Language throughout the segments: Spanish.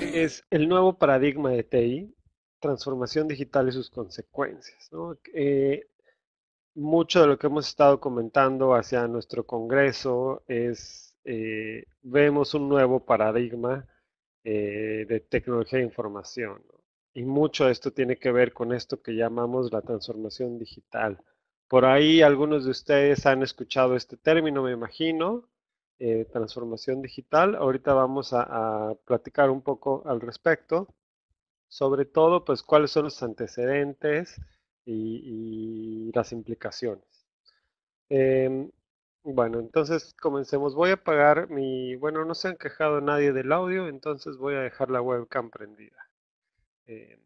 Eh, es el nuevo paradigma de TI, transformación digital y sus consecuencias. Eh, mucho de lo que hemos estado comentando hacia nuestro congreso es, eh, vemos un nuevo paradigma de tecnología e información. Y mucho de esto tiene que ver con esto que llamamos la transformación digital. Por ahí algunos de ustedes han escuchado este término, me imagino. Eh, transformación digital. Ahorita vamos a, platicar un poco al respecto, sobre todo, pues, cuáles son los antecedentes y, las implicaciones. Em, bueno, entonces comencemos. Voy a apagar mi... Bueno, no se han quejado nadie del audio, entonces voy a dejar la webcam prendida. Em,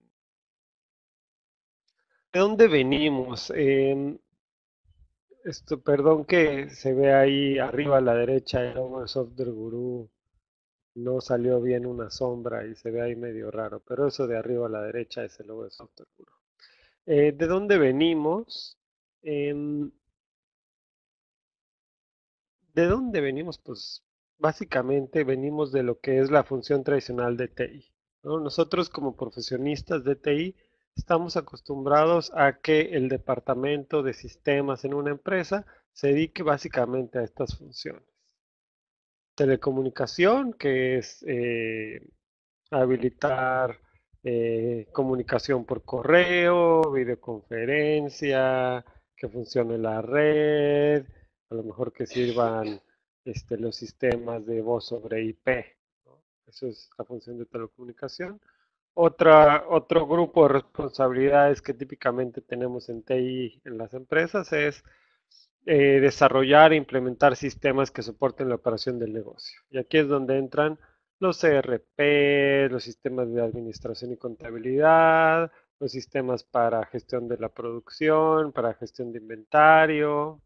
¿De dónde venimos? Em, esto, perdón que se ve ahí arriba a la derecha el logo de Software Guru. No salió bien una sombra y se ve ahí medio raro, pero eso de arriba a la derecha es el logo de Software Guru. Eh, ¿De dónde venimos? Em, ¿De dónde venimos? Pues básicamente venimos de lo que es la función tradicional de TI. Nosotros como profesionistas de TI estamos acostumbrados a que el departamento de sistemas en una empresa se dedique básicamente a estas funciones. Telecomunicación, que es eh, habilitar eh, comunicación por correo, videoconferencia, que funcione la red, a lo mejor que sirvan este, los sistemas de voz sobre IP. Eso es la función de telecomunicación. Otra, otro grupo de responsabilidades que típicamente tenemos en TI en las empresas es eh, desarrollar e implementar sistemas que soporten la operación del negocio. Y aquí es donde entran los ERP, los sistemas de administración y contabilidad, los sistemas para gestión de la producción, para gestión de inventario.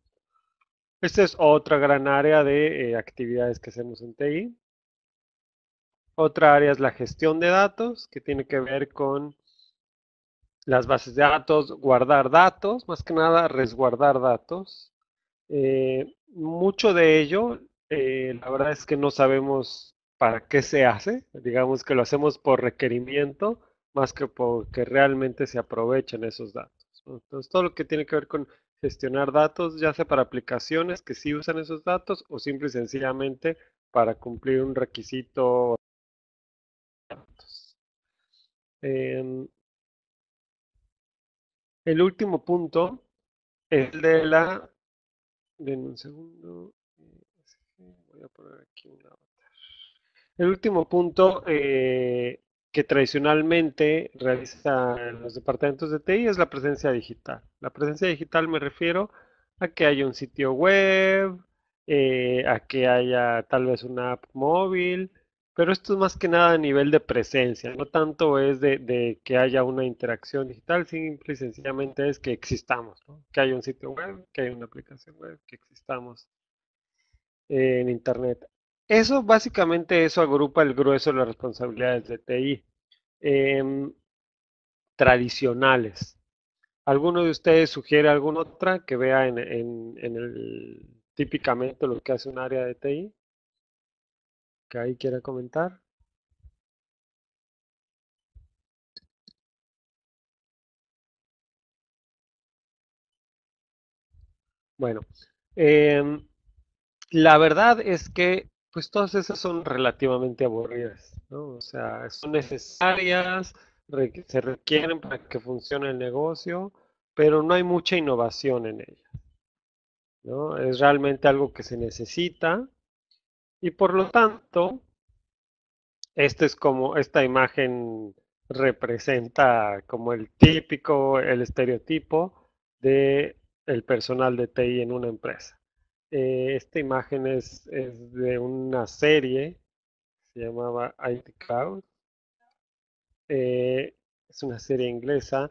Esta es otra gran área de eh, actividades que hacemos en TI. Otra área es la gestión de datos, que tiene que ver con las bases de datos, guardar datos, más que nada resguardar datos. Eh, mucho de ello, eh, la verdad es que no sabemos para qué se hace, digamos que lo hacemos por requerimiento, más que porque realmente se aprovechan esos datos. Entonces, todo lo que tiene que ver con gestionar datos, ya sea para aplicaciones que sí usan esos datos o simple y sencillamente para cumplir un requisito Em, el último punto es de la... un segundo. Eh, voy a poner aquí El último punto eh, que tradicionalmente realizan los departamentos de TI es la presencia digital. La presencia digital me refiero a que haya un sitio web, eh, a que haya tal vez una app móvil, pero esto es más que nada a nivel de presencia, no tanto es de, que haya una interacción digital, simple y sencillamente es que existamos, que hay un sitio web, que hay una aplicación web, que existamos en Internet. Eso básicamente eso agrupa el grueso de las responsabilidades de TI em, tradicionales. ¿Alguno de ustedes sugiere alguna otra que vea en, en el, típicamente lo que hace un área de TI? que ahí quiera comentar. Bueno, em, la verdad es que pues todas esas son relativamente aburridas, ¿no? O sea, son necesarias, se requieren para que funcione el negocio, pero no hay mucha innovación en ellas, ¿no? Es realmente algo que se necesita, y por lo tanto, este es como esta imagen representa como el típico, el estereotipo de el personal de TI en una empresa. Eh, esta imagen es, de una serie, se llamaba IT Cloud. Eh, es una serie inglesa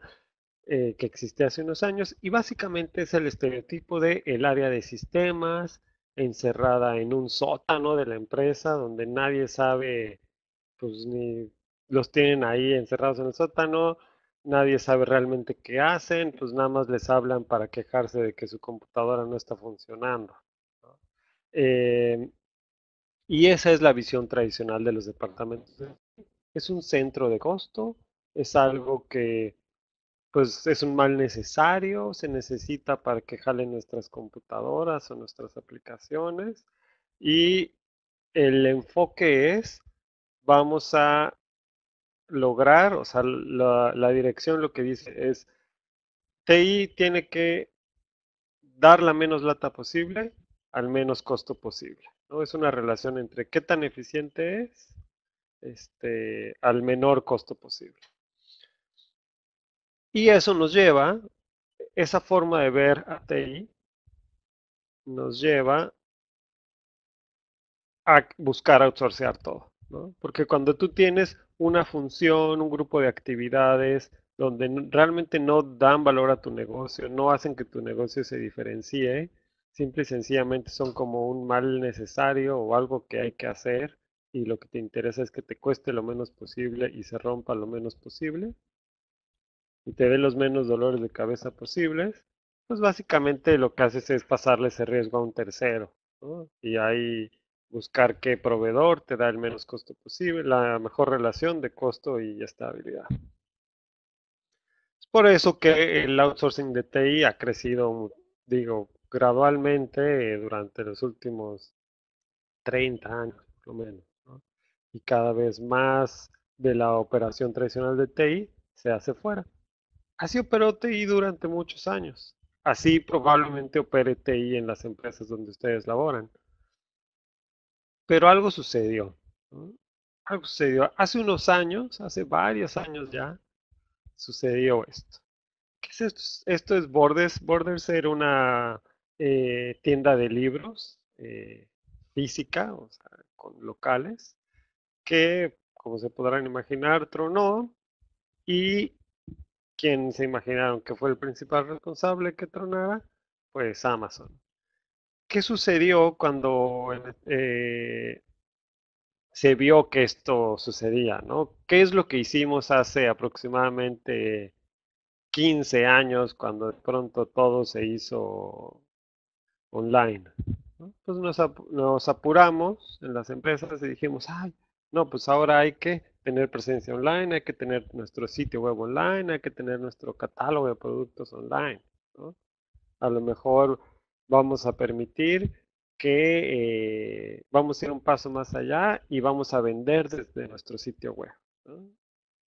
eh, que existe hace unos años y básicamente es el estereotipo de el área de sistemas, encerrada en un sótano de la empresa donde nadie sabe, pues ni los tienen ahí encerrados en el sótano, nadie sabe realmente qué hacen, pues nada más les hablan para quejarse de que su computadora no está funcionando. Em, y esa es la visión tradicional de los departamentos. Es un centro de costo, es algo que pues es un mal necesario, se necesita para que jalen nuestras computadoras o nuestras aplicaciones y el enfoque es vamos a lograr, o sea, la, dirección lo que dice es TI tiene que dar la menos lata posible al menos costo posible. ¿no? Es una relación entre qué tan eficiente es este, al menor costo posible. Y eso nos lleva, esa forma de ver a TI, nos lleva a buscar outsourcear todo. Porque cuando tú tienes una función, un grupo de actividades donde realmente no dan valor a tu negocio, no hacen que tu negocio se diferencie, simple y sencillamente son como un mal necesario o algo que hay que hacer y lo que te interesa es que te cueste lo menos posible y se rompa lo menos posible, y te dé los menos dolores de cabeza posibles, pues básicamente lo que haces es pasarle ese riesgo a un tercero, Y ahí buscar qué proveedor te da el menos costo posible, la mejor relación de costo y estabilidad. Es por eso que el outsourcing de TI ha crecido, digo, gradualmente eh, durante los últimos 30 años, por lo menos. Y cada vez más de la operación tradicional de TI se hace fuera. Así operó TI durante muchos años. Así probablemente opere TI en las empresas donde ustedes laboran. Pero algo sucedió. Algo sucedió. Hace unos años, hace varios años ya, sucedió esto. ¿Qué es esto? Esto es Borders. Borders era una eh, tienda de libros eh, física, o sea, con locales, que, como se podrán imaginar, tronó y ¿Quién se imaginaron que fue el principal responsable que tronara? Pues Amazon. ¿Qué sucedió cuando eh, se vio que esto sucedía? ¿Qué es lo que hicimos hace aproximadamente 15 años cuando de pronto todo se hizo online? Pues nos, nos apuramos en las empresas y dijimos, ay, no, pues ahora hay que tener presencia online, hay que tener nuestro sitio web online, hay que tener nuestro catálogo de productos online. A lo mejor vamos a permitir que eh, vamos a ir un paso más allá y vamos a vender desde nuestro sitio web.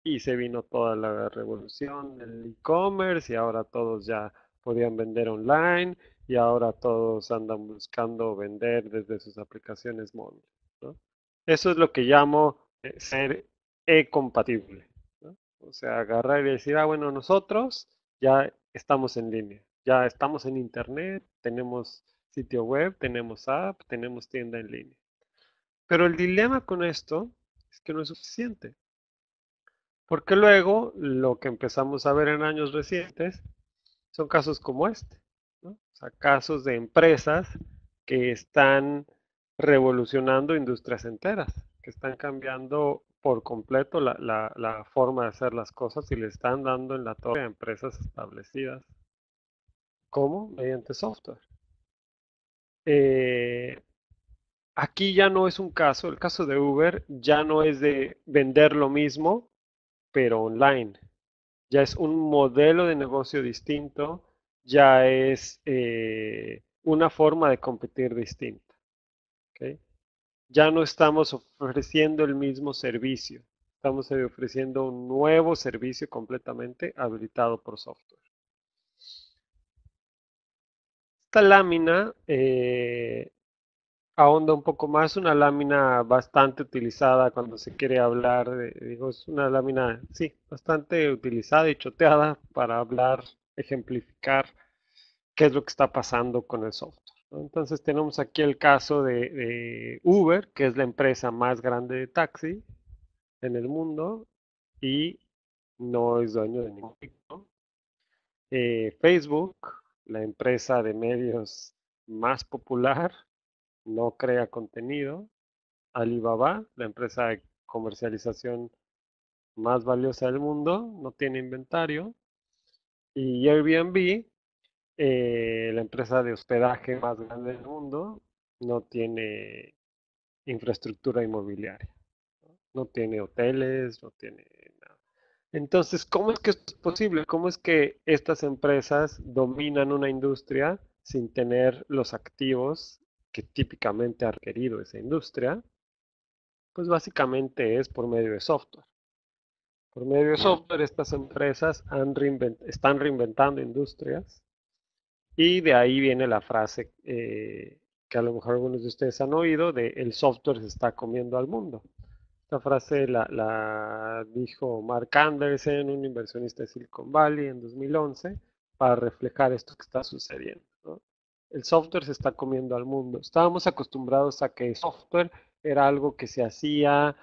Y se vino toda la revolución del e-commerce y ahora todos ya podían vender online y ahora todos andan buscando vender desde sus aplicaciones móviles. Eso es lo que llamo eh, ser compatible O sea, agarrar y decir, ah, bueno, nosotros ya estamos en línea, ya estamos en Internet, tenemos sitio web, tenemos app, tenemos tienda en línea. Pero el dilema con esto es que no es suficiente. Porque luego lo que empezamos a ver en años recientes son casos como este. O sea, casos de empresas que están revolucionando industrias enteras, que están cambiando por completo la, la, forma de hacer las cosas y le están dando en la torre a empresas establecidas. ¿Cómo? Mediante software. Eh, aquí ya no es un caso, el caso de Uber ya no es de vender lo mismo, pero online. Ya es un modelo de negocio distinto, ya es eh, una forma de competir distinta. ¿okay? ya no estamos ofreciendo el mismo servicio, estamos eh, ofreciendo un nuevo servicio completamente habilitado por software. Esta lámina eh, ahonda un poco más, una lámina bastante utilizada cuando se quiere hablar, digo, es una lámina, sí, bastante utilizada y choteada para hablar, ejemplificar qué es lo que está pasando con el software. Entonces tenemos aquí el caso de, Uber, que es la empresa más grande de taxi en el mundo y no es dueño de ningún tipo. Eh, Facebook, la empresa de medios más popular, no crea contenido. Alibaba, la empresa de comercialización más valiosa del mundo, no tiene inventario. Y Airbnb, eh, la empresa de hospedaje más grande del mundo no tiene infraestructura inmobiliaria, no, tiene hoteles, no tiene nada. Entonces, ¿cómo es que es posible? ¿Cómo es que estas empresas dominan una industria sin tener los activos que típicamente ha requerido esa industria? Pues básicamente es por medio de software. Por medio de software, estas empresas están reinventando industrias y de ahí viene la frase eh, que a lo mejor algunos de ustedes han oído de el software se está comiendo al mundo. Esta frase la, la dijo Mark Anderson, un inversionista de Silicon Valley en 2011, para reflejar esto que está sucediendo. El software se está comiendo al mundo. Estábamos acostumbrados a que el software era algo que se hacía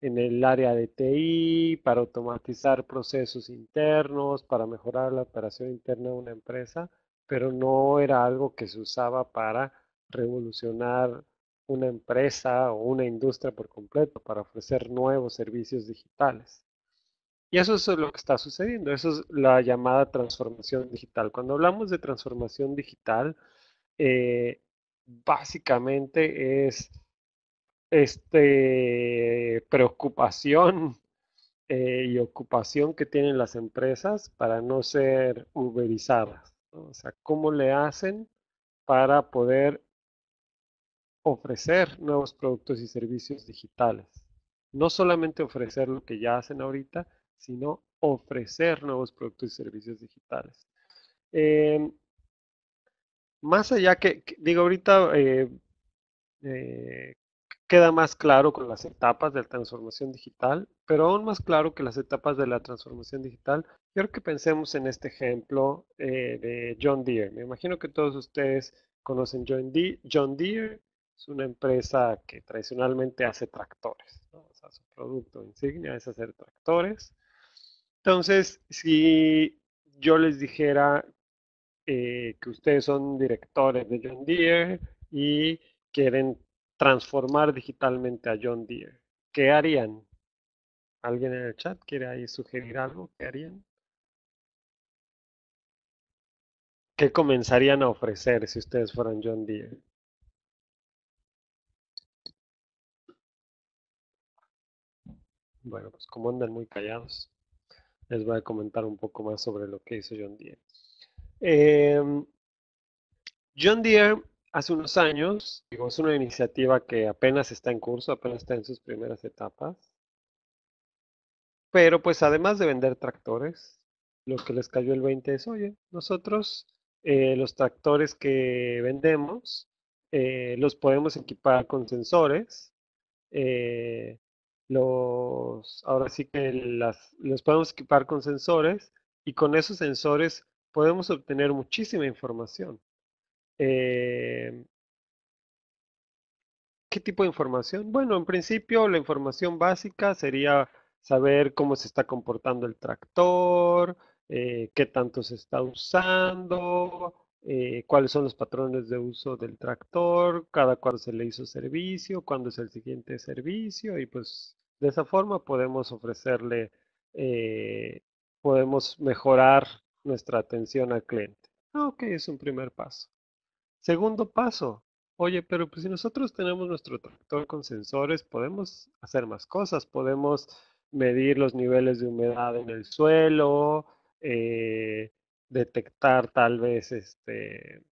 en el área de TI, para automatizar procesos internos, para mejorar la operación interna de una empresa pero no era algo que se usaba para revolucionar una empresa o una industria por completo, para ofrecer nuevos servicios digitales. Y eso es lo que está sucediendo, eso es la llamada transformación digital. Cuando hablamos de transformación digital, eh, básicamente es este preocupación eh, y ocupación que tienen las empresas para no ser uberizadas. O sea, cómo le hacen para poder ofrecer nuevos productos y servicios digitales. No solamente ofrecer lo que ya hacen ahorita, sino ofrecer nuevos productos y servicios digitales. Em, más allá que, digo, ahorita eh, eh, queda más claro con las etapas de la transformación digital, pero aún más claro que las etapas de la transformación digital, quiero que pensemos en este ejemplo eh, de John Deere. Me imagino que todos ustedes conocen John Deere. John Deere es una empresa que tradicionalmente hace tractores. su producto insignia es hacer tractores. Entonces, si yo les dijera eh, que ustedes son directores de John Deere y quieren transformar digitalmente a John Deere. ¿Qué harían? ¿Alguien en el chat quiere ahí sugerir algo? ¿Qué harían? ¿Qué comenzarían a ofrecer si ustedes fueran John Deere? Bueno, pues como andan muy callados, les voy a comentar un poco más sobre lo que hizo John Deere. Em, John Deere hace unos años, digo, es una iniciativa que apenas está en curso, apenas está en sus primeras etapas. Pero pues además de vender tractores, lo que les cayó el 20 es, oye, nosotros eh, los tractores que vendemos eh, los podemos equipar con sensores. Eh, los, ahora sí que los podemos equipar con sensores y con esos sensores podemos obtener muchísima información. Em, ¿Qué tipo de información? Bueno, en principio la información básica sería saber cómo se está comportando el tractor, eh, qué tanto se está usando, eh, cuáles son los patrones de uso del tractor, cada cual se le hizo servicio, cuándo es el siguiente servicio y pues de esa forma podemos ofrecerle, eh, podemos mejorar nuestra atención al cliente. Ok, es un primer paso. Segundo paso, oye, pero pues, si nosotros tenemos nuestro tractor con sensores, podemos hacer más cosas, podemos medir los niveles de humedad en el suelo, eh, detectar tal vez este,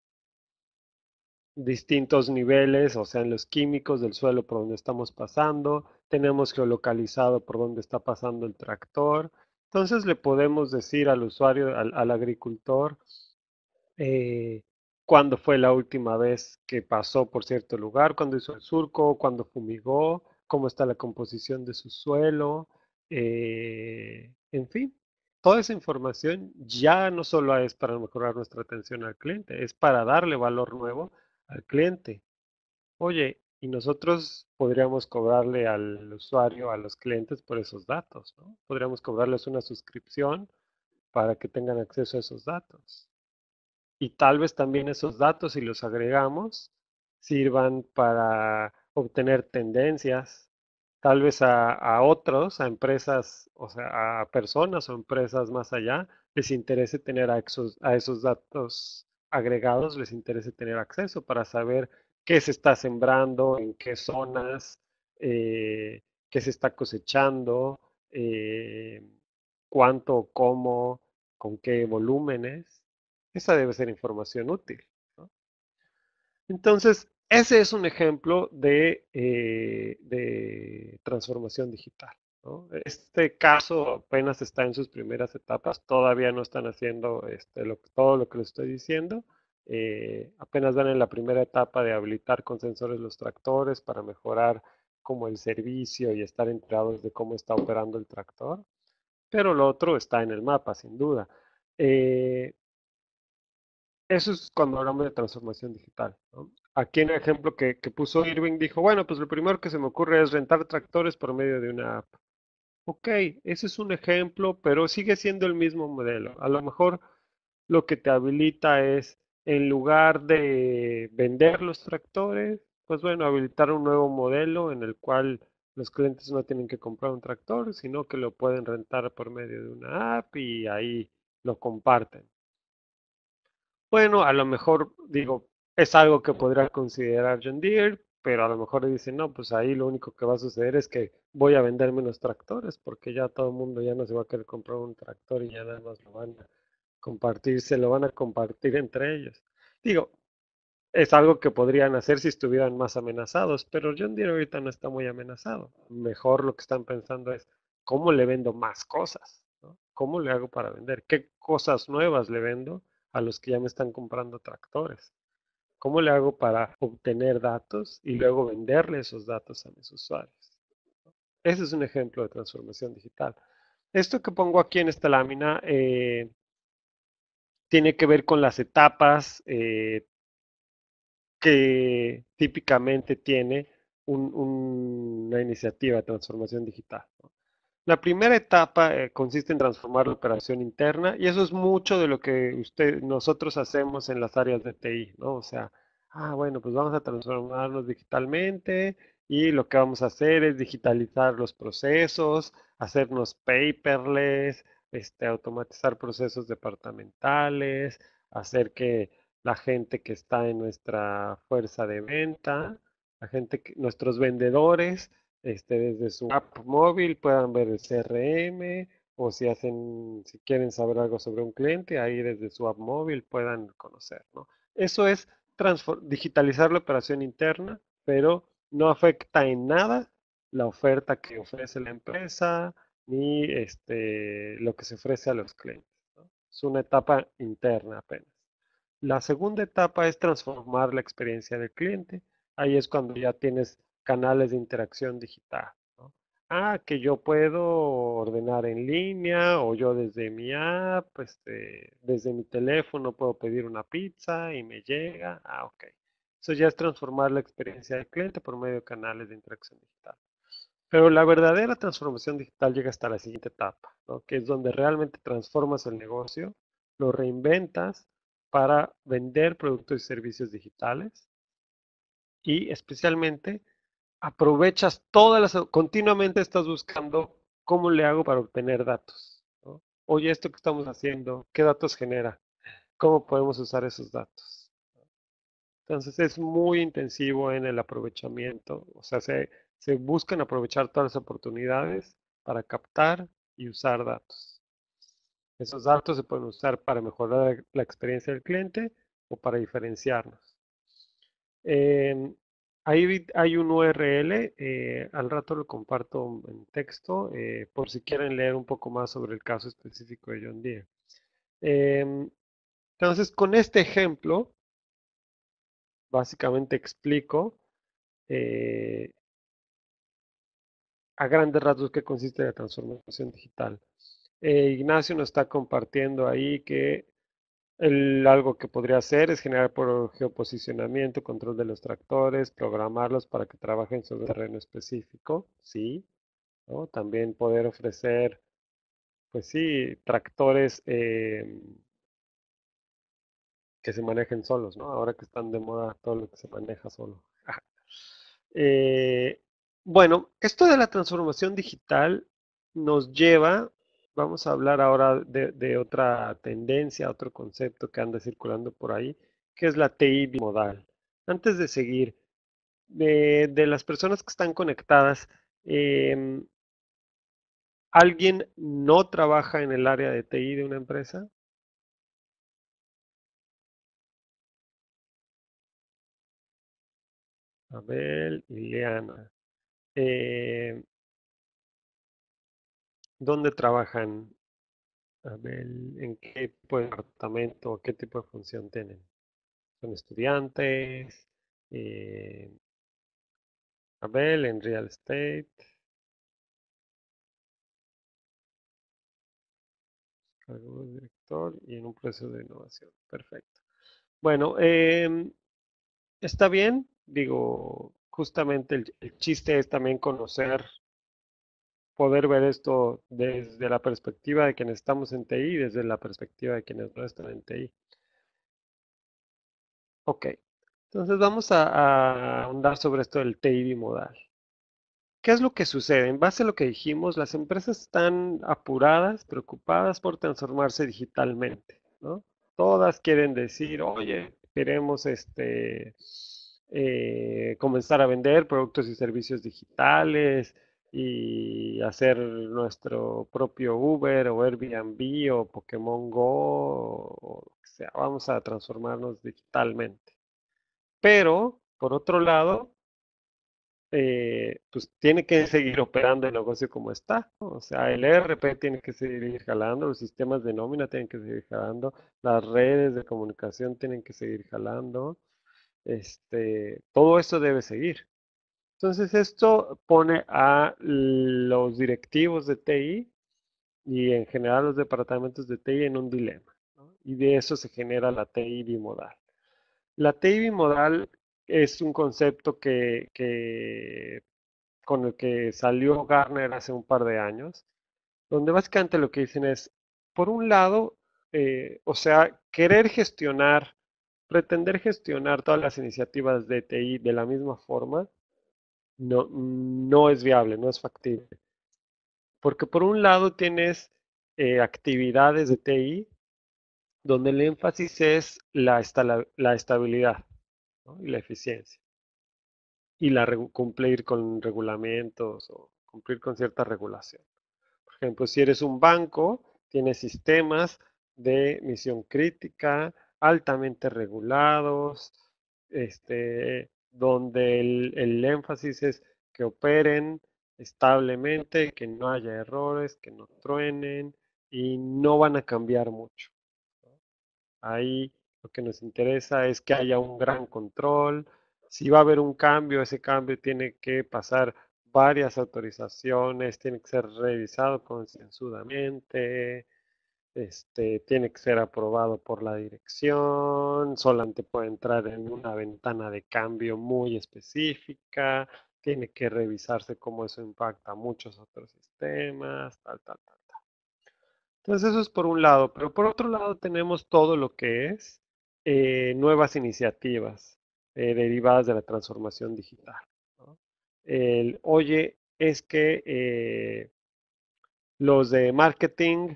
distintos niveles, o sea, en los químicos del suelo por donde estamos pasando, tenemos geolocalizado por donde está pasando el tractor. Entonces le podemos decir al usuario, al, agricultor, eh, cuándo fue la última vez que pasó por cierto lugar, cuándo hizo el surco, cuándo fumigó, cómo está la composición de su suelo, eh, en fin. Toda esa información ya no solo es para mejorar nuestra atención al cliente, es para darle valor nuevo al cliente. Oye, y nosotros podríamos cobrarle al usuario, a los clientes por esos datos, ¿no? Podríamos cobrarles una suscripción para que tengan acceso a esos datos y tal vez también esos datos, si los agregamos, sirvan para obtener tendencias, tal vez a, otros, a empresas, o sea, a personas o empresas más allá, les interese tener acceso a esos datos agregados, les interese tener acceso para saber qué se está sembrando, en qué zonas, eh, qué se está cosechando, eh, cuánto, cómo, con qué volúmenes. Esa debe ser información útil. Entonces, ese es un ejemplo de, eh, transformación digital. Este caso apenas está en sus primeras etapas, todavía no están haciendo este, todo lo que les estoy diciendo. Eh, apenas van en la primera etapa de habilitar con sensores los tractores para mejorar como el servicio y estar enterados de cómo está operando el tractor. Pero lo otro está en el mapa, sin duda. Eh, eso es cuando hablamos de transformación digital. Aquí en el ejemplo que, que, puso Irving dijo, bueno, pues lo primero que se me ocurre es rentar tractores por medio de una app. Ok, ese es un ejemplo, pero sigue siendo el mismo modelo. A lo mejor lo que te habilita es, en lugar de vender los tractores, pues bueno, habilitar un nuevo modelo en el cual los clientes no tienen que comprar un tractor, sino que lo pueden rentar por medio de una app y ahí lo comparten bueno, a lo mejor digo, es algo que podría considerar John Deere, pero a lo mejor le dicen, no, pues ahí lo único que va a suceder es que voy a vender menos tractores, porque ya todo el mundo ya no se va a querer comprar un tractor y ya nada más lo van a compartir, se lo van a compartir entre ellos. Digo, es algo que podrían hacer si estuvieran más amenazados, pero John Deere ahorita no está muy amenazado. Mejor lo que están pensando es, ¿cómo le vendo más cosas? ¿Cómo le hago para vender? ¿Qué cosas nuevas le vendo? a los que ya me están comprando tractores? ¿Cómo le hago para obtener datos y luego venderle esos datos a mis usuarios? Ese es un ejemplo de transformación digital. Esto que pongo aquí en esta lámina eh, tiene que ver con las etapas eh, que típicamente tiene una iniciativa de transformación digital. La primera etapa eh, consiste en transformar la operación interna y eso es mucho de lo que usted, nosotros hacemos en las áreas de TI, ¿no? O sea, ah, bueno, pues vamos a transformarnos digitalmente y lo que vamos a hacer es digitalizar los procesos, hacernos paperless, este, automatizar procesos departamentales, hacer que la gente que está en nuestra fuerza de venta, la gente nuestros vendedores este, desde su app ah, pues, móvil puedan ver el CRM o si hacen, si quieren saber algo sobre un cliente, ahí desde su app móvil puedan conocer, Eso es digitalizar la operación interna, pero no afecta en nada la oferta que ofrece la empresa ni este, lo que se ofrece a los clientes. Es una etapa interna apenas. La segunda etapa es transformar la experiencia del cliente. Ahí es cuando ya tienes canales de interacción digital. Ah, que yo puedo ordenar en línea o yo desde mi app, este, desde mi teléfono puedo pedir una pizza y me llega. Ah, ok. Eso ya es transformar la experiencia del cliente por medio de canales de interacción digital. Pero la verdadera transformación digital llega hasta la siguiente etapa, que es donde realmente transformas el negocio, lo reinventas para vender productos y servicios digitales y especialmente aprovechas todas las, continuamente estás buscando cómo le hago para obtener datos. Oye, esto que estamos haciendo, ¿qué datos genera? ¿Cómo podemos usar esos datos? Entonces es muy intensivo en el aprovechamiento, o sea, se, se buscan aprovechar todas las oportunidades para captar y usar datos. Esos datos se pueden usar para mejorar la experiencia del cliente o para diferenciarnos. Eh, Ahí hay un URL, eh, al rato lo comparto en texto, eh, por si quieren leer un poco más sobre el caso específico de John Deere. Em, entonces, con este ejemplo, básicamente explico eh, a grandes rasgos qué consiste la transformación digital. Ignacio nos está compartiendo ahí que algo que podría hacer es generar por geoposicionamiento, control de los tractores, programarlos para que trabajen sobre terreno específico, sí. También poder ofrecer, pues sí, tractores eh, que se manejen solos, ¿no? Ahora que están de moda todo lo que se maneja solo. Eh, bueno, esto de la transformación digital nos lleva vamos a hablar ahora de, otra tendencia, otro concepto que anda circulando por ahí, que es la TI bimodal. Antes de seguir, de, las personas que están conectadas, em, ¿alguien no trabaja en el área de TI de una empresa? Abel y Leana. Em, ¿Dónde trabajan, Abel? ¿En qué departamento, qué tipo de función tienen? ¿Son estudiantes? Eh, Abel en real estate. director y en un proceso de innovación. Perfecto. Bueno, em, está bien. Digo, justamente el, chiste es también conocer poder ver esto desde la perspectiva de quienes estamos en TI y desde la perspectiva de quienes no están en TI. Ok, entonces vamos a, ahondar sobre esto del TI bimodal. ¿Qué es lo que sucede? En base a lo que dijimos, las empresas están apuradas, preocupadas por transformarse digitalmente, Todas quieren decir, oye, queremos este, eh, comenzar a vender productos y servicios digitales, y hacer nuestro propio Uber o Airbnb o Pokémon Go o, sea. Vamos a transformarnos digitalmente. Pero, por otro lado, eh, pues tiene que seguir operando el negocio como está. O sea, el ERP tiene que seguir jalando, los sistemas de nómina tienen que seguir jalando, las redes de comunicación tienen que seguir jalando. Este, todo eso debe seguir. Entonces esto pone a los directivos de TI y en general los departamentos de TI en un dilema. Y de eso se genera la TI bimodal. La TI bimodal es un concepto que, con el que salió Garner hace un par de años, donde básicamente lo que dicen es, por un lado, eh, o sea, querer gestionar, pretender gestionar todas las iniciativas de TI de la misma forma, no, no es viable, no es factible. Porque por un lado tienes eh, actividades de TI donde el énfasis es la, la, estabilidad y la eficiencia y la, cumplir con regulamentos o cumplir con cierta regulación. Por ejemplo, si eres un banco, tienes sistemas de misión crítica altamente regulados, este, donde el, énfasis es que operen establemente, que no haya errores, que no truenen y no van a cambiar mucho. Ahí lo que nos interesa es que haya un gran control. Si va a haber un cambio, ese cambio tiene que pasar varias autorizaciones, tiene que ser revisado concienzudamente, este, tiene que ser aprobado por la dirección, solamente puede entrar en una ventana de cambio muy específica, tiene que revisarse cómo eso impacta a muchos otros sistemas, tal, tal, tal, tal. Entonces eso es por un lado, pero por otro lado tenemos todo lo que es eh, nuevas iniciativas eh, derivadas de la transformación digital. oye, es que eh, los de marketing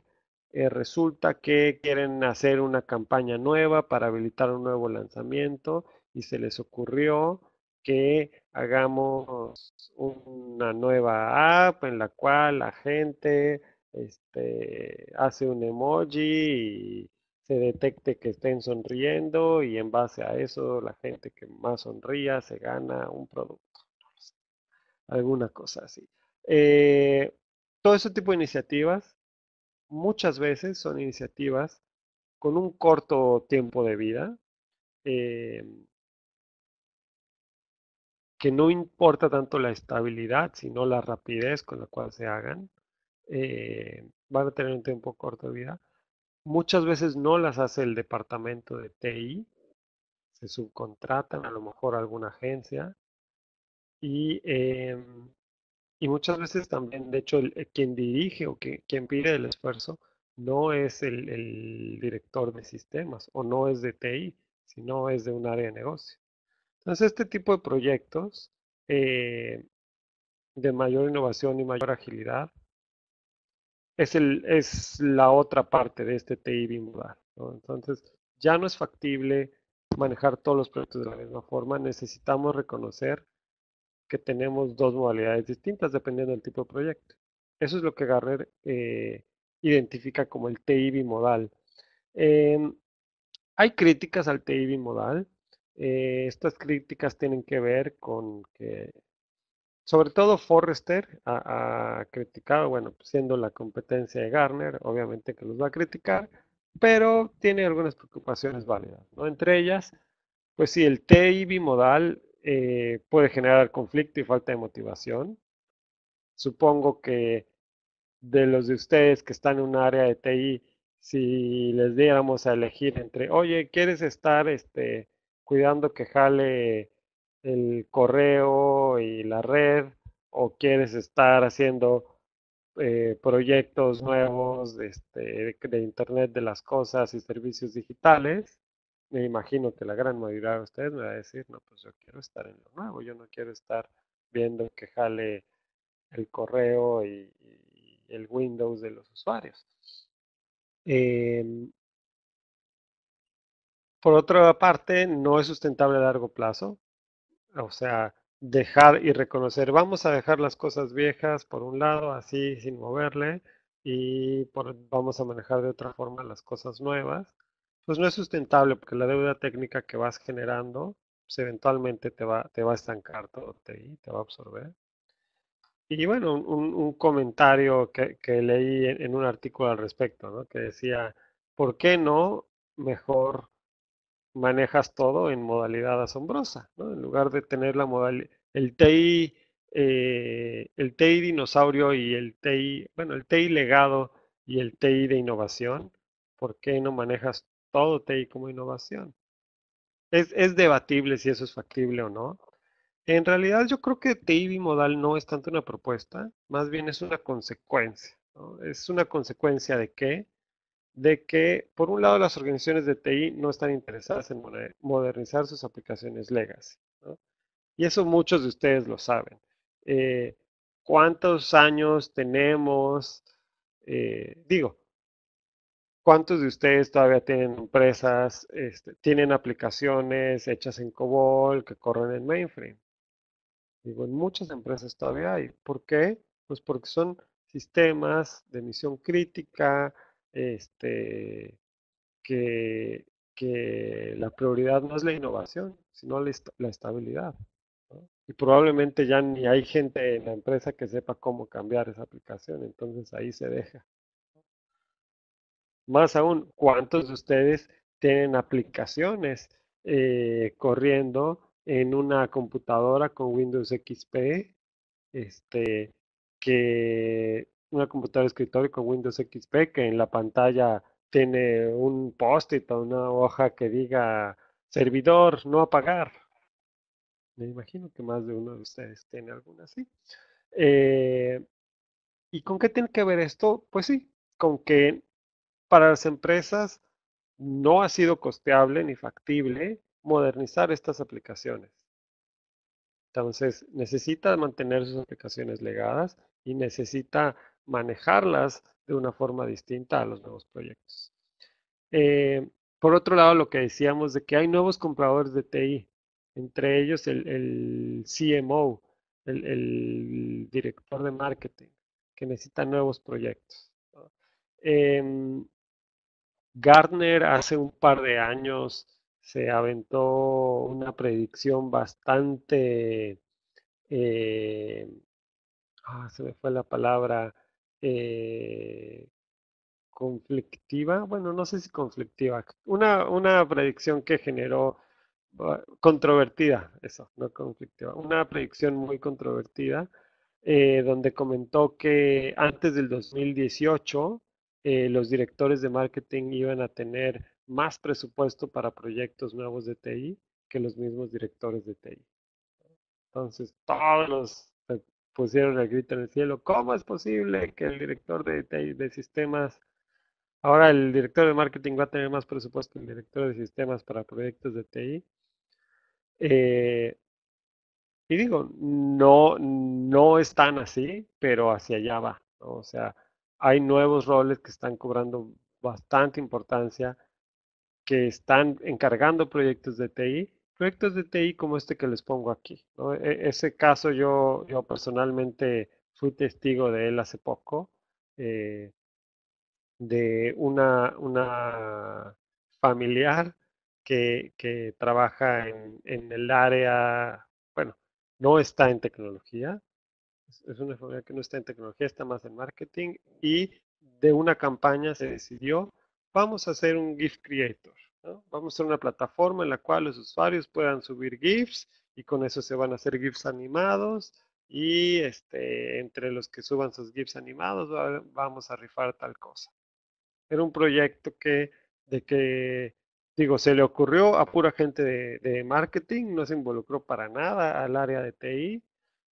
eh, resulta que quieren hacer una campaña nueva para habilitar un nuevo lanzamiento y se les ocurrió que hagamos una nueva app en la cual la gente este, hace un emoji y se detecte que estén sonriendo y en base a eso la gente que más sonría se gana un producto. Alguna cosa así. Eh, todo ese tipo de iniciativas muchas veces son iniciativas con un corto tiempo de vida, em, que no importa tanto la estabilidad, sino la rapidez con la cual se hagan, eh, van a tener un tiempo corto de vida. Muchas veces no las hace el departamento de TI, se subcontratan a lo mejor alguna agencia y em, y muchas veces también, de hecho, el, eh, quien dirige o que, quien pide el esfuerzo no es el, director de sistemas o no es de TI, sino es de un área de negocio. Entonces, este tipo de proyectos eh, de mayor innovación y mayor agilidad es, el, es la otra parte de este TI bimodal. Entonces, ya no es factible manejar todos los proyectos de la misma forma. Necesitamos reconocer que tenemos dos modalidades distintas dependiendo del tipo de proyecto. Eso es lo que Garner eh, identifica como el TI modal. Em, hay críticas al TI modal. Eh, estas críticas tienen que ver con que, sobre todo Forrester ha, criticado, bueno, pues, siendo la competencia de Garner, obviamente que los va a criticar, pero tiene algunas preocupaciones válidas, Entre ellas, pues sí, el TI modal eh, puede generar conflicto y falta de motivación. Supongo que de los de ustedes que están en un área de TI, si les diéramos a elegir entre, oye, ¿quieres estar este, cuidando que jale el correo y la red? ¿O quieres estar haciendo eh, proyectos nuevos este, de Internet de las Cosas y servicios digitales? me imagino que la gran mayoría de ustedes me va a decir, no, pues yo quiero estar en lo nuevo, yo no quiero estar viendo que jale el correo y, el Windows de los usuarios. Em por otra parte, no es sustentable a largo plazo. O sea, dejar y reconocer, vamos a dejar las cosas viejas por un lado, así sin moverle, y vamos a manejar de otra forma las cosas nuevas pues no es sustentable porque la deuda técnica que vas generando, pues, eventualmente te va, te va a estancar todo TI, te va a absorber. Y bueno, un, comentario que, leí en, un artículo al respecto, ¿no? que decía, ¿por qué no mejor manejas todo en modalidad asombrosa? En lugar de tener la modalidad, el TI, eh, el TI dinosaurio y el TI, bueno, el TI legado y el TI de innovación, ¿por qué no manejas todo? todo TI como innovación. Es, debatible si eso es factible o no. En realidad yo creo que TI bimodal no es tanto una propuesta, más bien es una consecuencia. ¿Es una consecuencia de qué? De que, por un lado, las organizaciones de TI no están interesadas en modernizar sus aplicaciones legacy. Y eso muchos de ustedes lo saben. Eh, ¿Cuántos años tenemos? Eh, digo, ¿Cuántos de ustedes todavía tienen empresas, este, tienen aplicaciones hechas en COBOL que corren en mainframe? Digo, en muchas empresas todavía hay. ¿Por qué? Pues porque son sistemas de misión crítica, este, que, la prioridad no es la innovación, sino la, estabilidad. Y probablemente ya ni hay gente en la empresa que sepa cómo cambiar esa aplicación, entonces ahí se deja. Más aún, ¿cuántos de ustedes tienen aplicaciones eh, corriendo en una computadora con Windows XP? Este, que una computadora de escritorio con Windows XP que en la pantalla tiene un post-it o una hoja que diga servidor no apagar. Me imagino que más de uno de ustedes tiene alguna así. Eh, ¿Y con qué tiene que ver esto? Pues sí, con que para las empresas no ha sido costeable ni factible modernizar estas aplicaciones. Entonces, necesita mantener sus aplicaciones legadas y necesita manejarlas de una forma distinta a los nuevos proyectos. Eh, por otro lado, lo que decíamos de que hay nuevos compradores de TI, entre ellos el, CMO, el, director de marketing, que necesita nuevos proyectos. Em, Gartner hace un par de años se aventó una predicción bastante, eh, ah, se me fue la palabra, eh, conflictiva, bueno, no sé si conflictiva, una, predicción que generó ah, controvertida, eso, no conflictiva, una predicción muy controvertida, eh, donde comentó que antes del 2018 eh, los directores de marketing iban a tener más presupuesto para proyectos nuevos de TI que los mismos directores de TI. Entonces, todos los pusieron el grito en el cielo, ¿cómo es posible que el director de TI de sistemas, ahora el director de marketing va a tener más presupuesto que el director de sistemas para proyectos de TI? Eh, y digo, no, no es tan así, pero hacia allá va, o sea, hay nuevos roles que están cobrando bastante importancia, que están encargando proyectos de TI, proyectos de TI como este que les pongo aquí. E, ese caso yo, yo personalmente fui testigo de él hace poco, eh, de una, una familiar que, que trabaja en, en el área, bueno, no está en tecnología, es una familia que no está en tecnología, está más en marketing. Y de una campaña se decidió, vamos a hacer un GIF Creator. Vamos a hacer una plataforma en la cual los usuarios puedan subir GIFs y con eso se van a hacer GIFs animados. Y este, entre los que suban sus GIFs animados vamos a rifar tal cosa. Era un proyecto que, de que digo, se le ocurrió a pura gente de, de, marketing, no se involucró para nada al área de TI,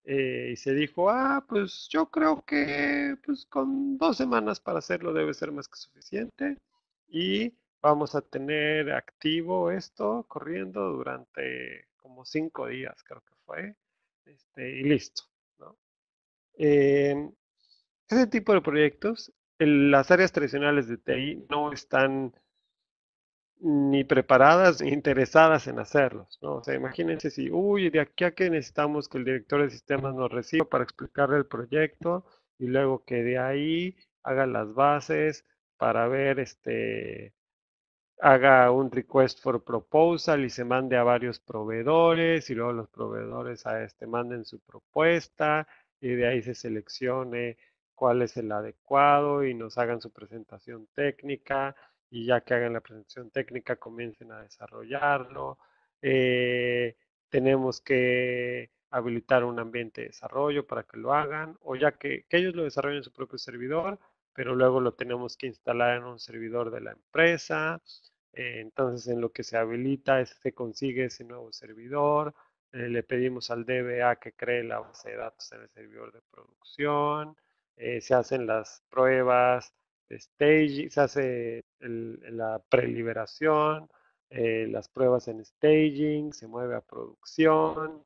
eh, y se dijo, ah, pues yo creo que pues, con dos semanas para hacerlo debe ser más que suficiente. Y vamos a tener activo esto corriendo durante como cinco días, creo que fue. Este, y listo. ¿no? Em, ese tipo de proyectos, las áreas tradicionales de TI no están ni preparadas ni interesadas en hacerlos, ¿no? O sea, imagínense si, uy, de aquí a que necesitamos que el director de sistemas nos reciba para explicarle el proyecto y luego que de ahí haga las bases para ver, este, haga un request for proposal y se mande a varios proveedores y luego los proveedores a ah, este manden su propuesta y de ahí se seleccione cuál es el adecuado y nos hagan su presentación técnica y ya que hagan la presentación técnica comiencen a desarrollarlo. Eh, tenemos que habilitar un ambiente de desarrollo para que lo hagan o ya que, ellos lo desarrollen en su propio servidor, pero luego lo tenemos que instalar en un servidor de la empresa. Eh, entonces en lo que se habilita se consigue ese nuevo servidor. Eh, le pedimos al DBA que cree la base de datos en el servidor de producción. se hacen las pruebas de staging, se hace la preliberación, eh, las pruebas en staging, se mueve a producción.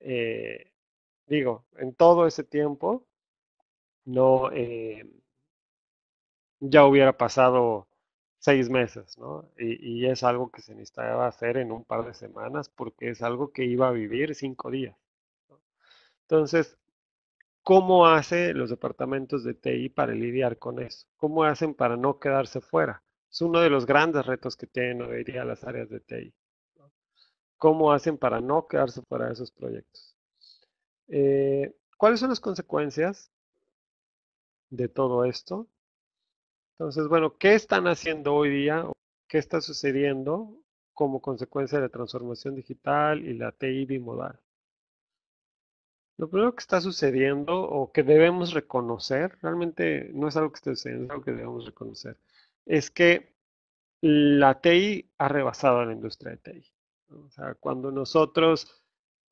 Eh, digo, en todo ese tiempo no eh, ya hubiera pasado seis meses, ¿no? Y, es algo que se necesitaba hacer en un par de semanas porque es algo que iba a vivir cinco días. Entonces, ¿cómo hacen los departamentos de TI para lidiar con eso? ¿Cómo hacen para no quedarse fuera? es uno de los grandes retos que tienen hoy día las áreas de TI. ¿Cómo hacen para no quedarse fuera de esos proyectos? Eh, ¿Cuáles son las consecuencias de todo esto? Entonces, bueno, ¿qué están haciendo hoy día? ¿Qué está sucediendo como consecuencia de la transformación digital y la TI bimodal? Lo primero que está sucediendo o que debemos reconocer, realmente no es algo que esté sucediendo, es algo que debemos reconocer es que la TI ha rebasado a la industria de TI. O sea, cuando nosotros,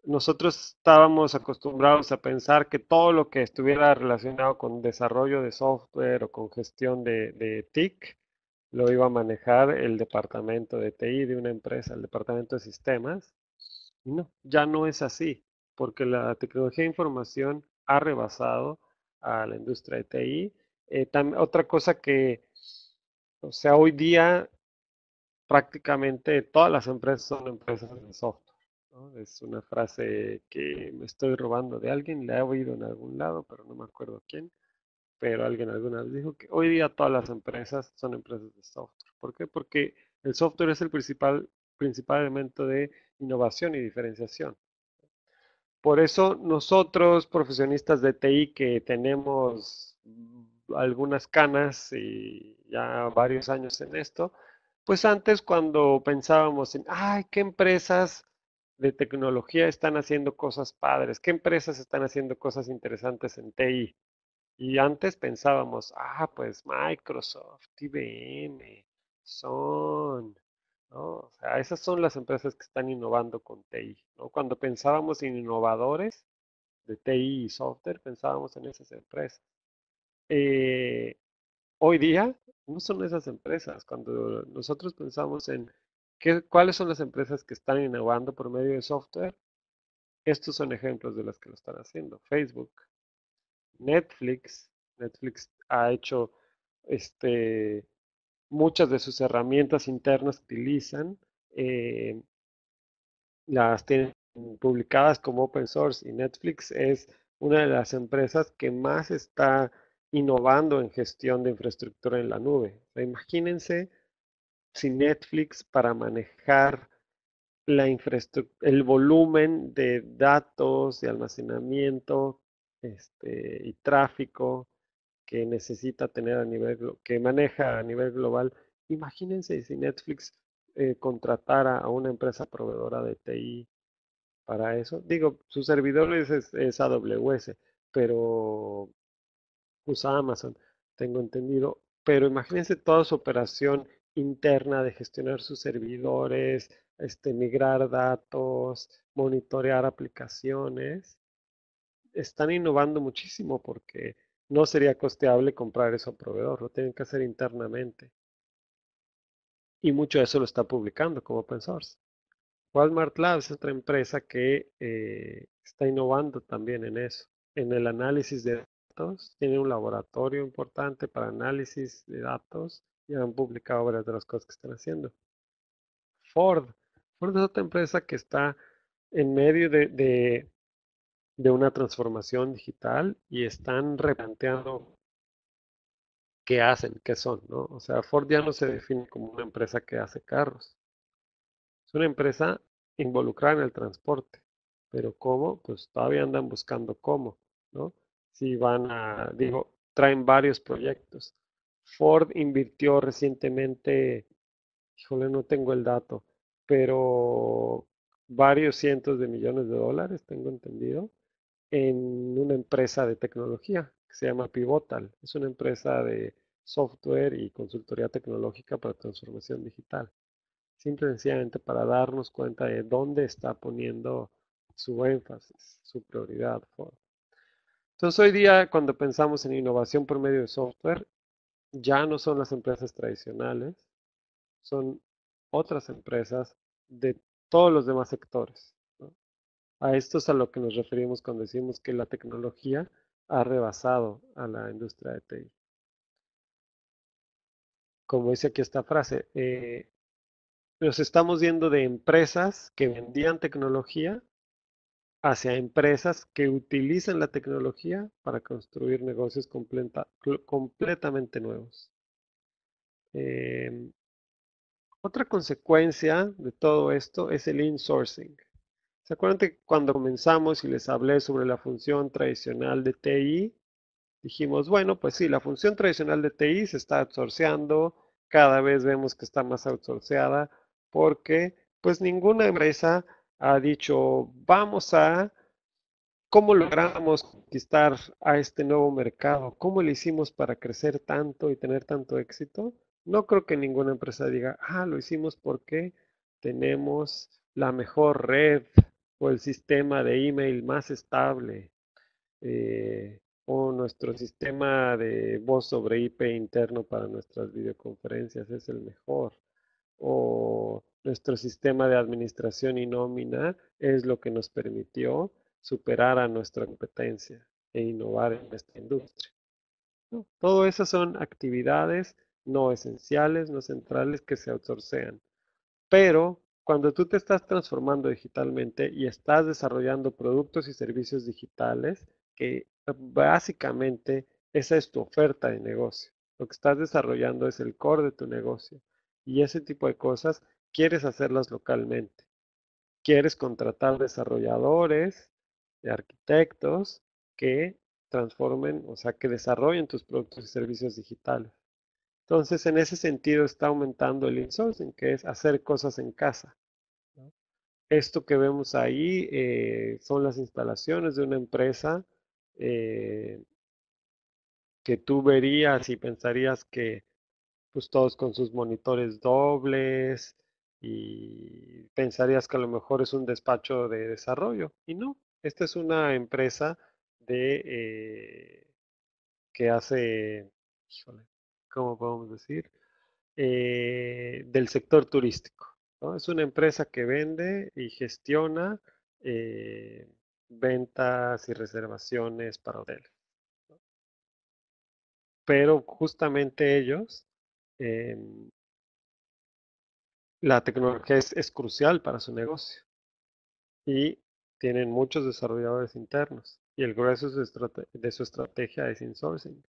nosotros estábamos acostumbrados a pensar que todo lo que estuviera relacionado con desarrollo de software o con gestión de, TIC lo iba a manejar el departamento de TI de una empresa, el departamento de sistemas. no, ya no es así, porque la tecnología de información ha rebasado a la industria de TI. Eh, otra cosa que o sea, hoy día prácticamente todas las empresas son empresas de software. Es una frase que me estoy robando de alguien, la he oído en algún lado, pero no me acuerdo quién. Pero alguien alguna vez dijo que hoy día todas las empresas son empresas de software. ¿Por qué? Porque el software es el principal, principal elemento de innovación y diferenciación. Por eso nosotros, profesionistas de TI, que tenemos mm, algunas canas y ya varios años en esto, pues antes cuando pensábamos en, ay, qué empresas de tecnología están haciendo cosas padres, qué empresas están haciendo cosas interesantes en TI. Y antes pensábamos, ah, pues Microsoft, IBM, Son, ¿no? O sea, esas son las empresas que están innovando con TI, ¿no? Cuando pensábamos en innovadores de TI y software, pensábamos en esas empresas. Eh, hoy día ¿Cómo son esas empresas? Cuando nosotros pensamos en qué, cuáles son las empresas que están innovando por medio de software, estos son ejemplos de las que lo están haciendo. Facebook, Netflix, Netflix ha hecho este, muchas de sus herramientas internas que utilizan, eh, las tienen publicadas como open source y Netflix es una de las empresas que más está innovando en gestión de infraestructura en la nube. imagínense si Netflix para manejar la el volumen de datos, de almacenamiento este, y tráfico que necesita tener a nivel, que maneja a nivel global. Imagínense si Netflix eh, contratara a una empresa proveedora de TI para eso. Digo, su servidor es AWS, pero usa Amazon, tengo entendido, pero imagínense toda su operación interna de gestionar sus servidores, este, migrar datos, monitorear aplicaciones. Están innovando muchísimo porque no sería costeable comprar eso a proveedor, lo tienen que hacer internamente. Y mucho de eso lo está publicando como open source. Walmart Labs es otra empresa que eh, está innovando también en eso, en el análisis de tiene un laboratorio importante para análisis de datos y han publicado varias de las cosas que están haciendo. Ford. Ford es otra empresa que está en medio de, de, de una transformación digital y están replanteando qué hacen, qué son, ¿no? O sea, Ford ya no se define como una empresa que hace carros. Es una empresa involucrada en el transporte. Pero cómo, pues todavía andan buscando cómo, ¿no? si van a, digo, traen varios proyectos. Ford invirtió recientemente, híjole, no tengo el dato, pero varios cientos de millones de dólares, tengo entendido, en una empresa de tecnología que se llama Pivotal. Es una empresa de software y consultoría tecnológica para transformación digital. Simple y sencillamente para darnos cuenta de dónde está poniendo su énfasis, su prioridad Ford. Entonces hoy día cuando pensamos en innovación por medio de software, ya no son las empresas tradicionales, son otras empresas de todos los demás sectores. A esto es a lo que nos referimos cuando decimos que la tecnología ha rebasado a la industria de TI. Como dice aquí esta frase, eh, nos estamos viendo de empresas que vendían tecnología hacia empresas que utilizan la tecnología para construir negocios completamente nuevos. Em, otra consecuencia de todo esto es el insourcing. ¿Se acuerdan que cuando comenzamos y les hablé sobre la función tradicional de TI? Dijimos, bueno, pues sí, la función tradicional de TI se está outsourceando, cada vez vemos que está más outsourceada, porque pues ninguna empresa ha dicho, vamos a, ¿cómo logramos conquistar a este nuevo mercado? ¿Cómo lo hicimos para crecer tanto y tener tanto éxito? No creo que ninguna empresa diga, ah, lo hicimos porque tenemos la mejor red o el sistema de email más estable eh, o nuestro sistema de voz sobre IP interno para nuestras videoconferencias es el mejor o nuestro sistema de administración y nómina es lo que nos permitió superar a nuestra competencia e innovar en nuestra industria. Todo eso son actividades no esenciales, no centrales que se outsourcean. Pero cuando tú te estás transformando digitalmente y estás desarrollando productos y servicios digitales, que eh, básicamente esa es tu oferta de negocio. Lo que estás desarrollando es el core de tu negocio. Y ese tipo de cosas quieres hacerlas localmente. Quieres contratar desarrolladores arquitectos que transformen, o sea, que desarrollen tus productos y servicios digitales. Entonces, en ese sentido está aumentando el insourcing, que es hacer cosas en casa. Esto que vemos ahí eh, son las instalaciones de una empresa eh, que tú verías y pensarías que pues todos con sus monitores dobles, y pensarías que a lo mejor es un despacho de desarrollo y no, esta es una empresa de eh, que hace, ¿cómo podemos decir? Eh, del sector turístico. Es una empresa que vende y gestiona eh, ventas y reservaciones para hoteles. Pero justamente ellos em, la tecnología es, crucial para su negocio y tienen muchos desarrolladores internos y el grueso de su estrategia es insourcing.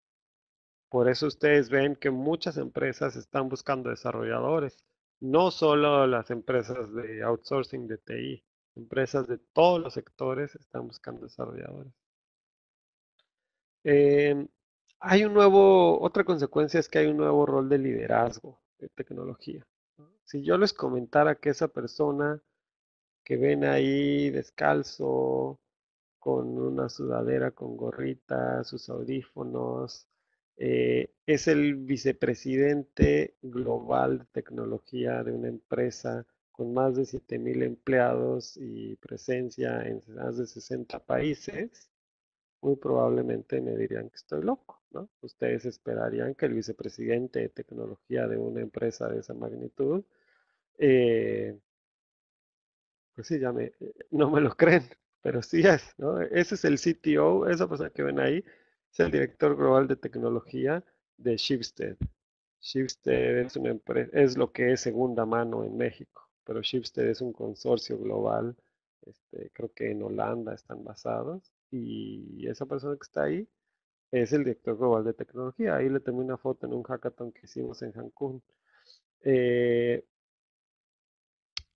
Por eso ustedes ven que muchas empresas están buscando desarrolladores, no solo las empresas de outsourcing de TI, empresas de todos los sectores están buscando desarrolladores. Em, hay un nuevo, otra consecuencia es que hay un nuevo rol de liderazgo de tecnología. Si yo les comentara que esa persona que ven ahí descalzo, con una sudadera, con gorrita, sus audífonos, eh, es el vicepresidente global de tecnología de una empresa con más de 7.000 empleados y presencia en más de 60 países, muy probablemente me dirían que estoy loco, Ustedes esperarían que el vicepresidente de tecnología de una empresa de esa magnitud eh, pues sí, ya me, eh, eh, no me lo creen, pero sí es, e, Ese es el CTO, esa persona que ven ahí, es el director global de tecnología de Shipstead. Shipstead es una empresa, es lo que es segunda mano en México, pero Shipstead es un consorcio global, este, creo que en Holanda están basados, y esa persona que está ahí es el director global de tecnología. Ahí le tomé una foto en un hackathon que hicimos en Cancún. Eh,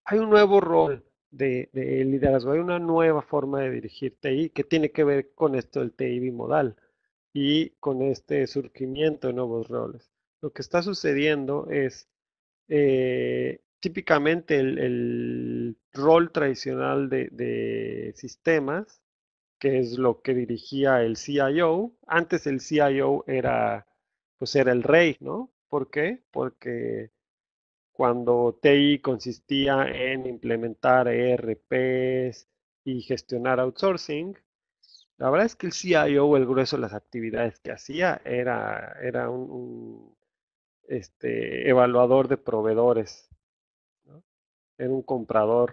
hay un nuevo rol de, liderazgo, hay una nueva forma de dirigir TI que tiene que ver con esto del TI bimodal y con este surgimiento de nuevos roles. Lo que está sucediendo es, eh, típicamente el, rol tradicional de, sistemas, que es lo que dirigía el CIO, antes el CIO era, pues era el rey, ¿no? ¿Por qué? Porque cuando TI consistía en implementar ERPs y gestionar outsourcing, la verdad es que el CIO, el grueso de las actividades que hacía, era, era un, este, evaluador de proveedores, era un comprador,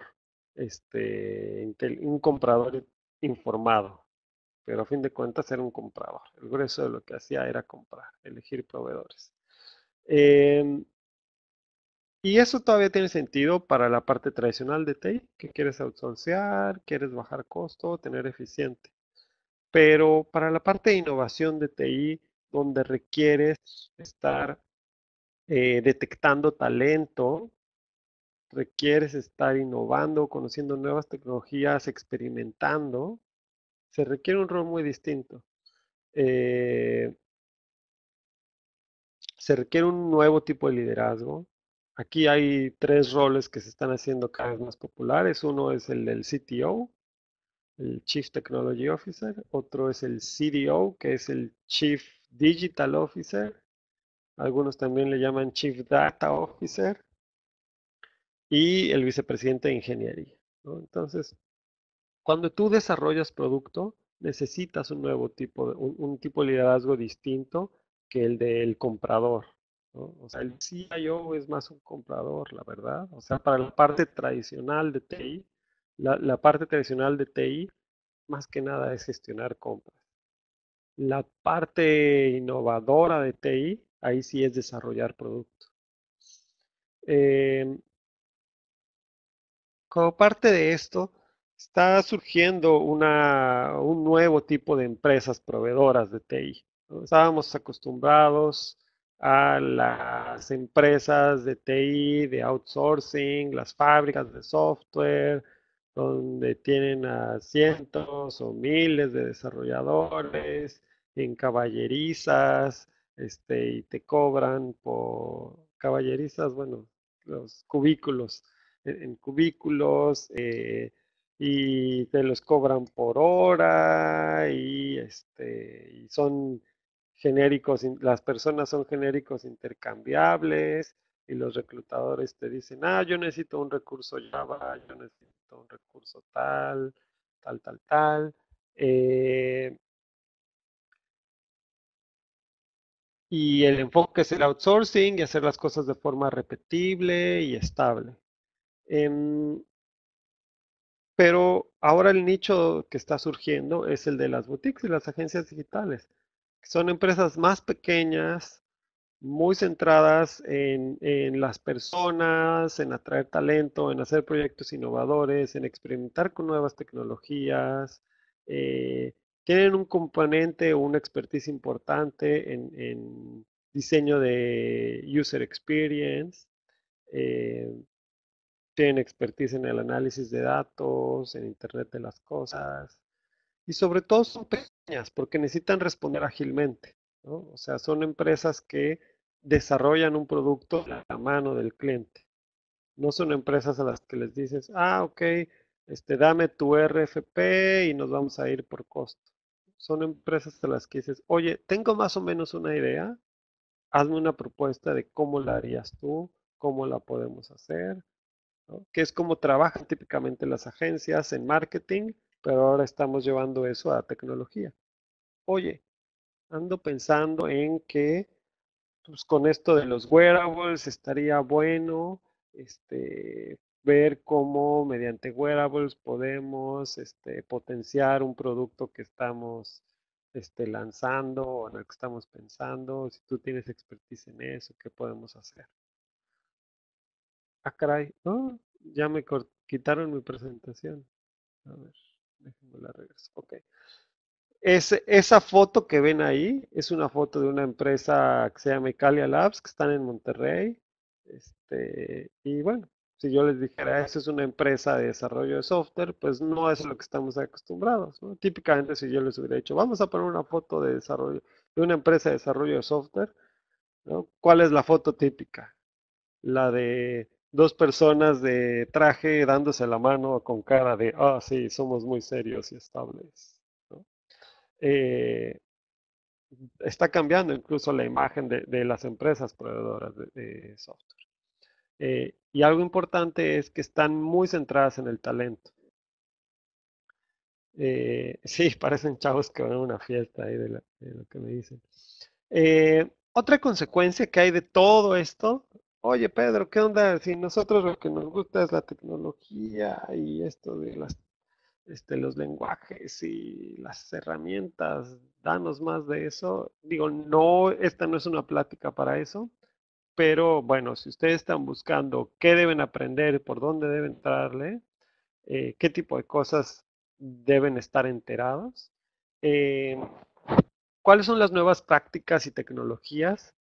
este, un comprador informado, pero a fin de cuentas era un comprador. El grueso de lo que hacía era comprar, elegir proveedores. Em, y eso todavía tiene sentido para la parte tradicional de TI, que quieres outsourcear, quieres bajar costo, tener eficiente. Pero para la parte de innovación de TI, donde requieres estar eh, detectando talento, requieres estar innovando, conociendo nuevas tecnologías, experimentando, se requiere un rol muy distinto. Eh, se requiere un nuevo tipo de liderazgo, Aquí hay tres roles que se están haciendo cada vez más populares. Uno es el del CTO, el Chief Technology Officer. Otro es el CDO, que es el Chief Digital Officer. Algunos también le llaman Chief Data Officer. Y el vicepresidente de ingeniería. Entonces, cuando tú desarrollas producto, necesitas un nuevo tipo, de, un tipo de liderazgo distinto que el del comprador, o sea, el CIO es más un comprador, la verdad. O sea, para la parte tradicional de TI, la, parte tradicional de TI más que nada es gestionar compras. La parte innovadora de TI, ahí sí es desarrollar productos. Em, como parte de esto, está surgiendo un nuevo tipo de empresas proveedoras de TI. Estábamos acostumbrados a las empresas de TI, de outsourcing, las fábricas de software, donde tienen a cientos o miles de desarrolladores en caballerizas, este, y te cobran por caballerizas, bueno, los cubículos, e, en, cubículos, eh, y te los cobran por hora, y este, y son genéricos, las personas son genéricos intercambiables y los reclutadores te dicen, ah, yo necesito un recurso Java, yo necesito un recurso tal, tal, tal, tal. Eh y el enfoque es el outsourcing y hacer las cosas de forma repetible y estable. Em, pero ahora el nicho que está surgiendo es el de las boutiques y las agencias digitales. Son empresas más pequeñas, muy centradas en, las personas, en atraer talento, en hacer proyectos innovadores, en experimentar con nuevas tecnologías. Eh, tienen un componente o una expertise importante en, diseño de user experience. Eh, tienen expertise en el análisis de datos, en Internet de las Cosas y sobre todo son pequeñas porque necesitan responder ágilmente. O sea, son empresas que desarrollan un producto a la mano del cliente. No son empresas a las que les dices, ah, ok, este, dame tu RFP y nos vamos a ir por costo. Son empresas a las que dices, oye, tengo más o menos una idea, hazme una propuesta de cómo la harías tú, cómo la podemos hacer, que es como trabajan típicamente las agencias en marketing pero ahora estamos llevando eso a tecnología. Oye, ando pensando en que pues, con esto de los wearables estaría bueno este, ver cómo mediante wearables podemos este, potenciar un producto que estamos este, lanzando o en el que estamos pensando, si tú tienes expertise en eso, ¿qué podemos hacer? Ah, caray, ya me quitaron mi presentación. A ver esa foto que ven ahí es una foto de una empresa que se llama Icalia Labs, que están en Monterrey. Este, y bueno, si yo les dijera, esa es una empresa de desarrollo de software, pues no es lo que estamos acostumbrados. Típicamente, si yo les hubiera dicho, vamos a poner una foto de desarrollo de una empresa de desarrollo de software, ¿cuál es la foto típica? La de dos personas de traje dándose la mano con cara de, ah, sí, somos muy serios y estables. Eh, está cambiando incluso la imagen de, de las empresas proveedoras de, software. Eh, y algo importante es que están muy centradas en el talento. Eh, sí, parecen chavos que van a una fiesta ahí de, lo que me dicen. otra consecuencia que hay de todo esto oye Pedro, ¿qué onda? Si nosotros lo que nos gusta es la tecnología y esto de este, los lenguajes y las herramientas, danos más de eso. Digo, no, esta no es una plática para eso, pero bueno, si ustedes están buscando qué deben aprender, por dónde deben entrarle, eh, qué tipo de cosas deben estar enterados, eh, cuáles son las nuevas prácticas y tecnologías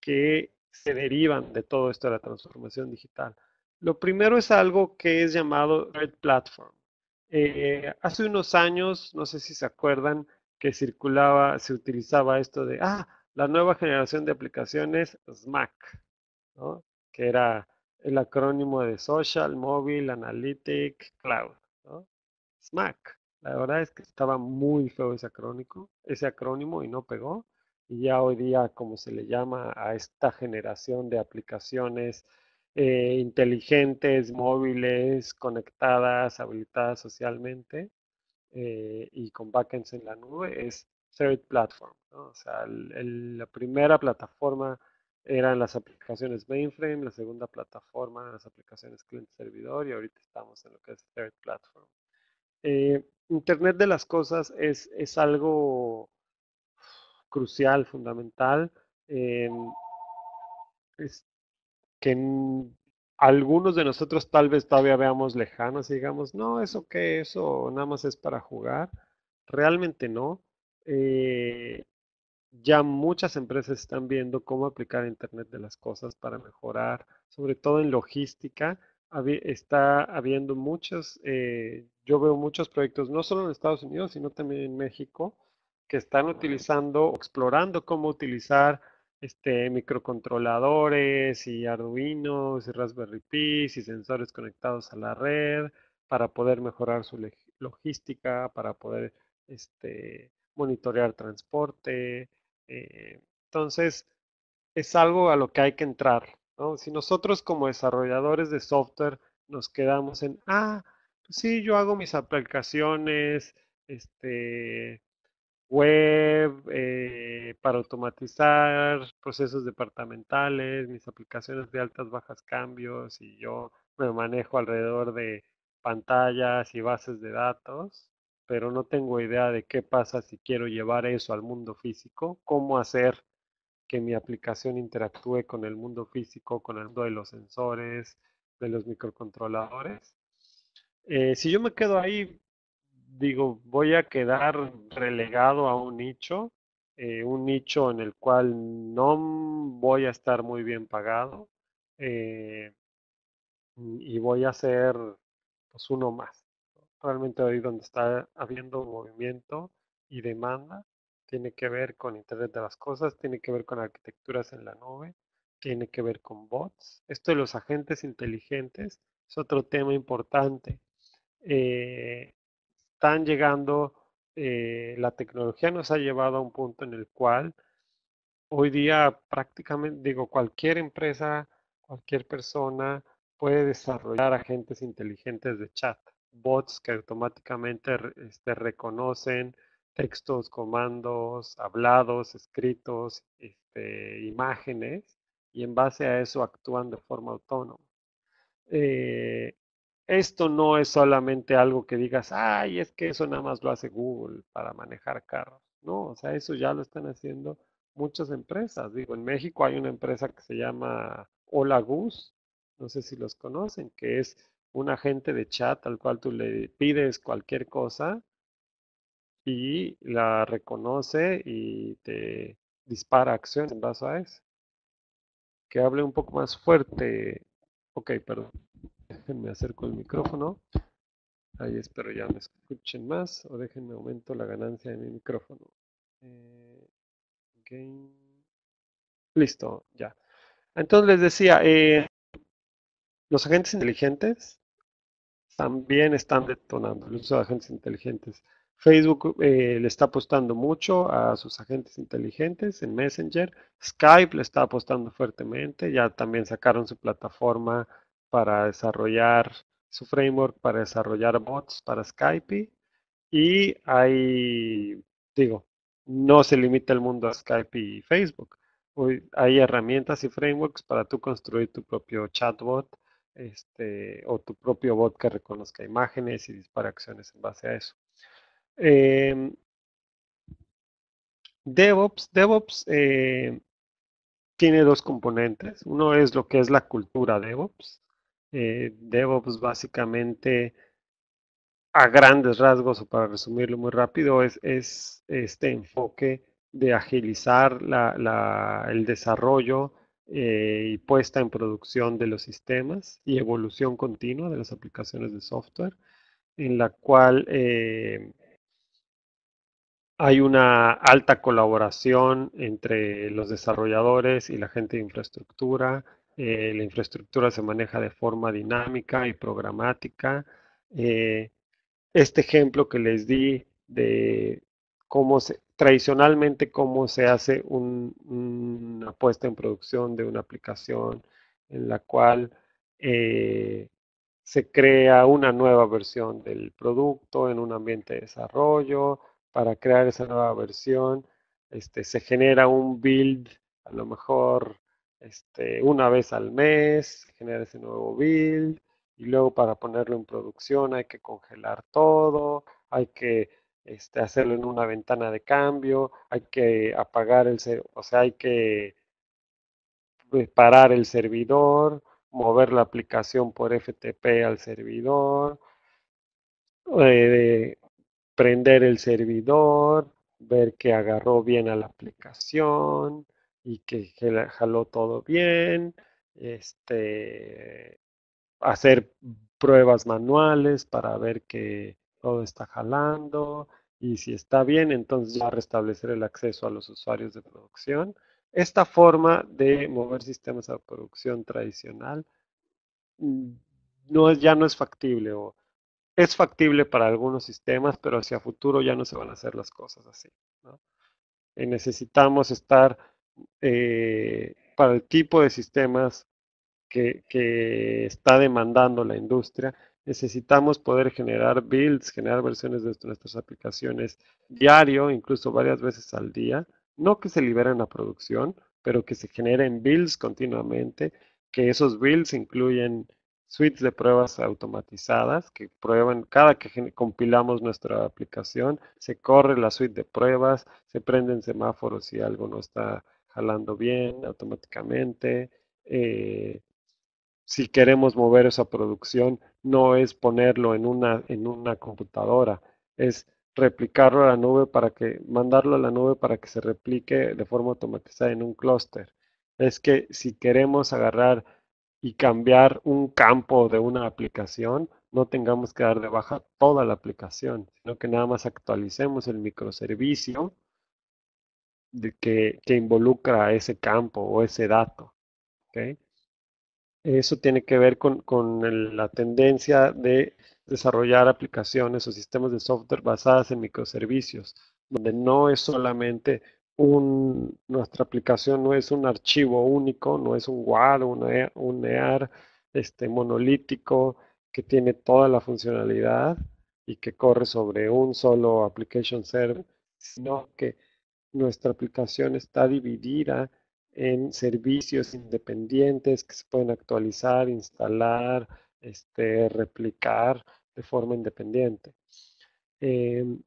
que se derivan de todo esto de la transformación digital. Lo primero es algo que es llamado Red Platform. Eh, hace unos años, no sé si se acuerdan, que circulaba, se utilizaba esto de, ah, la nueva generación de aplicaciones SMAC, ¿no? que era el acrónimo de Social, Mobile, Analytic, Cloud. ¿no? SMAC. La verdad es que estaba muy feo ese acrónimo, ese acrónimo y no pegó y ya hoy día, como se le llama a esta generación de aplicaciones eh, inteligentes, móviles, conectadas, habilitadas socialmente eh, y con backends en la nube, es Third Platform. O sea, la primera plataforma eran las aplicaciones mainframe, la segunda plataforma las aplicaciones client-servidor y ahorita estamos en lo que es Third Platform. Eh, Internet de las cosas es, es algo crucial, fundamental, es que algunos de nosotros tal vez todavía veamos lejanos y digamos, no, eso que eso nada más es para jugar. Realmente no. Eh, ya muchas empresas están viendo cómo aplicar Internet de las Cosas para mejorar, sobre todo en logística. Está habiendo muchos, eh, yo veo muchos proyectos, no solo en Estados Unidos, sino también en México, que están utilizando, explorando cómo utilizar este, microcontroladores y Arduinos y Raspberry Pi y sensores conectados a la red para poder mejorar su logística, para poder este, monitorear transporte. Eh, entonces, es algo a lo que hay que entrar. Si nosotros como desarrolladores de software nos quedamos en, ah, pues sí, yo hago mis aplicaciones, este, web, eh, para automatizar procesos departamentales, mis aplicaciones de altas, bajas, cambios, y yo me manejo alrededor de pantallas y bases de datos, pero no tengo idea de qué pasa si quiero llevar eso al mundo físico, cómo hacer que mi aplicación interactúe con el mundo físico, con el mundo de los sensores, de los microcontroladores. Eh, si yo me quedo ahí digo, voy a quedar relegado a un nicho, eh, un nicho en el cual no voy a estar muy bien pagado eh, y voy a ser pues uno más. Realmente hoy donde está habiendo movimiento y demanda tiene que ver con Internet de las Cosas, tiene que ver con arquitecturas en la nube, tiene que ver con bots. Esto de los agentes inteligentes es otro tema importante. Eh, están llegando, eh, la tecnología nos ha llevado a un punto en el cual hoy día prácticamente, digo, cualquier empresa, cualquier persona puede desarrollar agentes inteligentes de chat, bots que automáticamente este, reconocen textos, comandos, hablados, escritos, este, imágenes, y en base a eso actúan de forma autónoma. Eh, esto no es solamente algo que digas, ay, es que eso nada más lo hace Google para manejar carros. No, o sea, eso ya lo están haciendo muchas empresas. Digo, en México hay una empresa que se llama Hola Gus, no sé si los conocen, que es un agente de chat al cual tú le pides cualquier cosa y la reconoce y te dispara acciones en base a eso. Que hable un poco más fuerte. Ok, perdón déjenme acerco el micrófono. Ahí espero ya me escuchen más o déjenme aumento la ganancia de mi micrófono. Eh, Listo, ya. Entonces les decía, eh, los agentes inteligentes también están detonando los agentes inteligentes. Facebook eh, le está apostando mucho a sus agentes inteligentes en Messenger. Skype le está apostando fuertemente. Ya también sacaron su plataforma para desarrollar su framework, para desarrollar bots para Skype. Y hay, digo, no se limita el mundo a Skype y Facebook. Hoy hay herramientas y frameworks para tú construir tu propio chatbot este, o tu propio bot que reconozca imágenes y dispara acciones en base a eso. Em, DevOps, DevOps eh, tiene dos componentes. Uno es lo que es la cultura DevOps, eh, DevOps pues, básicamente a grandes rasgos o para resumirlo muy rápido es, este enfoque de agilizar el desarrollo eh, y puesta en producción de los sistemas y evolución continua de las aplicaciones de software en la cual eh, hay una alta colaboración entre los desarrolladores y la gente de infraestructura, eh, la infraestructura se maneja de forma dinámica y programática. Eh, este ejemplo que les di de cómo se, tradicionalmente cómo se hace una puesta en producción de una aplicación en la cual eh, se crea una nueva versión del producto en un ambiente de desarrollo. Para crear esa nueva versión, este, se genera un build, a lo mejor este, una vez al mes, generar ese nuevo build y luego para ponerlo en producción hay que congelar todo, hay que este, hacerlo en una ventana de cambio, hay que apagar el, o sea, hay que parar el servidor, mover la aplicación por FTP al servidor, eh, prender el servidor, ver que agarró bien a la aplicación, y que, jaló todo bien, este, hacer pruebas manuales para ver que todo está jalando y si está bien, entonces ya restablecer el acceso a los usuarios de producción. Esta forma de mover sistemas a producción tradicional mm, no es, ya no es factible o es factible para algunos sistemas, pero hacia futuro ya no se van a hacer las cosas así. Eh, necesitamos estar eh, para el tipo de sistemas que, está demandando la industria, necesitamos poder generar builds, generar versiones de nuestras aplicaciones diario, incluso varias veces al día. No que se liberen a producción, pero que se generen builds continuamente, que esos builds incluyen suites de pruebas automatizadas que prueban cada que compilamos nuestra aplicación, se corre la suite de pruebas, se prenden semáforos si algo no está jalando bien automáticamente. Eh, si queremos mover esa producción, no es ponerlo en una, en una computadora, es replicarlo a la nube para que, mandarlo a la nube para que se replique de forma automatizada en un clúster. Es que si queremos agarrar y cambiar un campo de una aplicación, no tengamos que dar de baja toda la aplicación, sino que nada más actualicemos el microservicio de que, involucra ese campo o ese dato. Eso tiene que ver con, la tendencia de desarrollar aplicaciones o sistemas de software basadas en microservicios, donde no es solamente un, nuestra aplicación no es un archivo único, no es un WAR, un, EAR, un EAR este, monolítico que tiene toda la funcionalidad y que corre sobre un solo application server, sino que nuestra aplicación está dividida en servicios independientes que se pueden actualizar, instalar, este, replicar de forma independiente. Em,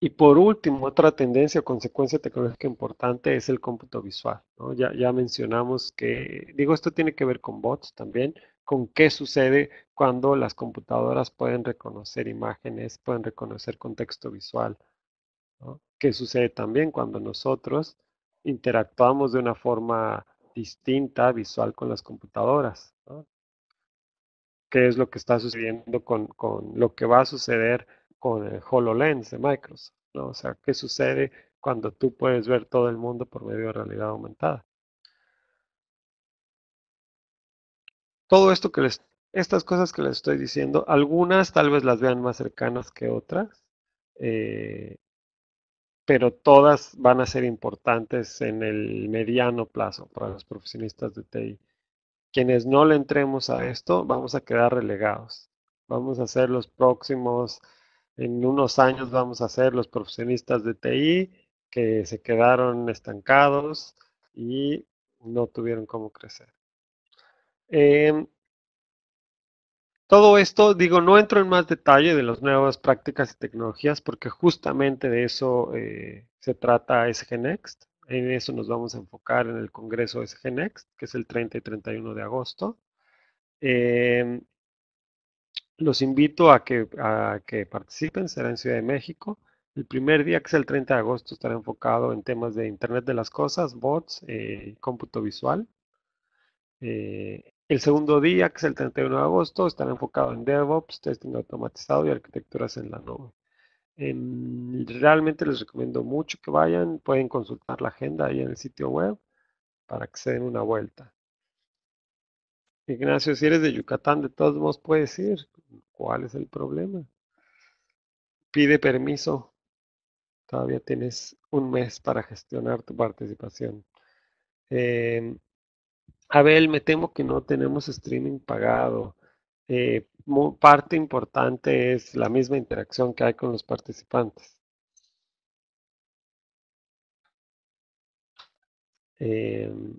y por último, otra tendencia o consecuencia tecnológica importante es el cómputo visual. Ya, ya, mencionamos que, digo, esto tiene que ver con bots también, con qué sucede cuando las computadoras pueden reconocer imágenes, pueden reconocer contexto visual que sucede también cuando nosotros interactuamos de una forma distinta visual con las computadoras. ¿Qué es lo que está sucediendo con, lo que va a suceder con el HoloLens de Microsoft? O sea, ¿qué sucede cuando tú puedes ver todo el mundo por medio de realidad aumentada? Todo esto que les, estas cosas que les estoy diciendo, algunas tal vez las vean más cercanas que otras, eh, pero todas van a ser importantes en el mediano plazo para los profesionistas de TI. Quienes no le entremos a esto, vamos a quedar relegados. Vamos a ser los próximos, en unos años vamos a ser los profesionistas de TI que se quedaron estancados y no tuvieron cómo crecer. Em, todo esto, digo, no entro en más detalle de las nuevas prácticas y tecnologías porque justamente de eso eh, se trata next En eso nos vamos a enfocar en el Congreso next que es el 30 y 31 de agosto. Em, los invito a que, participen, será en Ciudad de México. El primer día, que es el 30 de agosto, estará enfocado en temas de Internet de las Cosas, bots, eh, cómputo visual. Eh, el segundo día, que es el 31 de agosto, estará enfocado en DevOps, testing automatizado y arquitecturas en la nube. realmente les recomiendo mucho que vayan, pueden consultar la agenda ahí en el sitio web para que se den una vuelta. Ignacio, si eres de Yucatán, de todos modos puedes ir. ¿Cuál es el problema? Pide permiso. Todavía tienes un mes para gestionar tu participación. Eh, Abel, me temo que no tenemos streaming pagado. Eh, parte importante es la misma interacción que hay con los participantes. Em,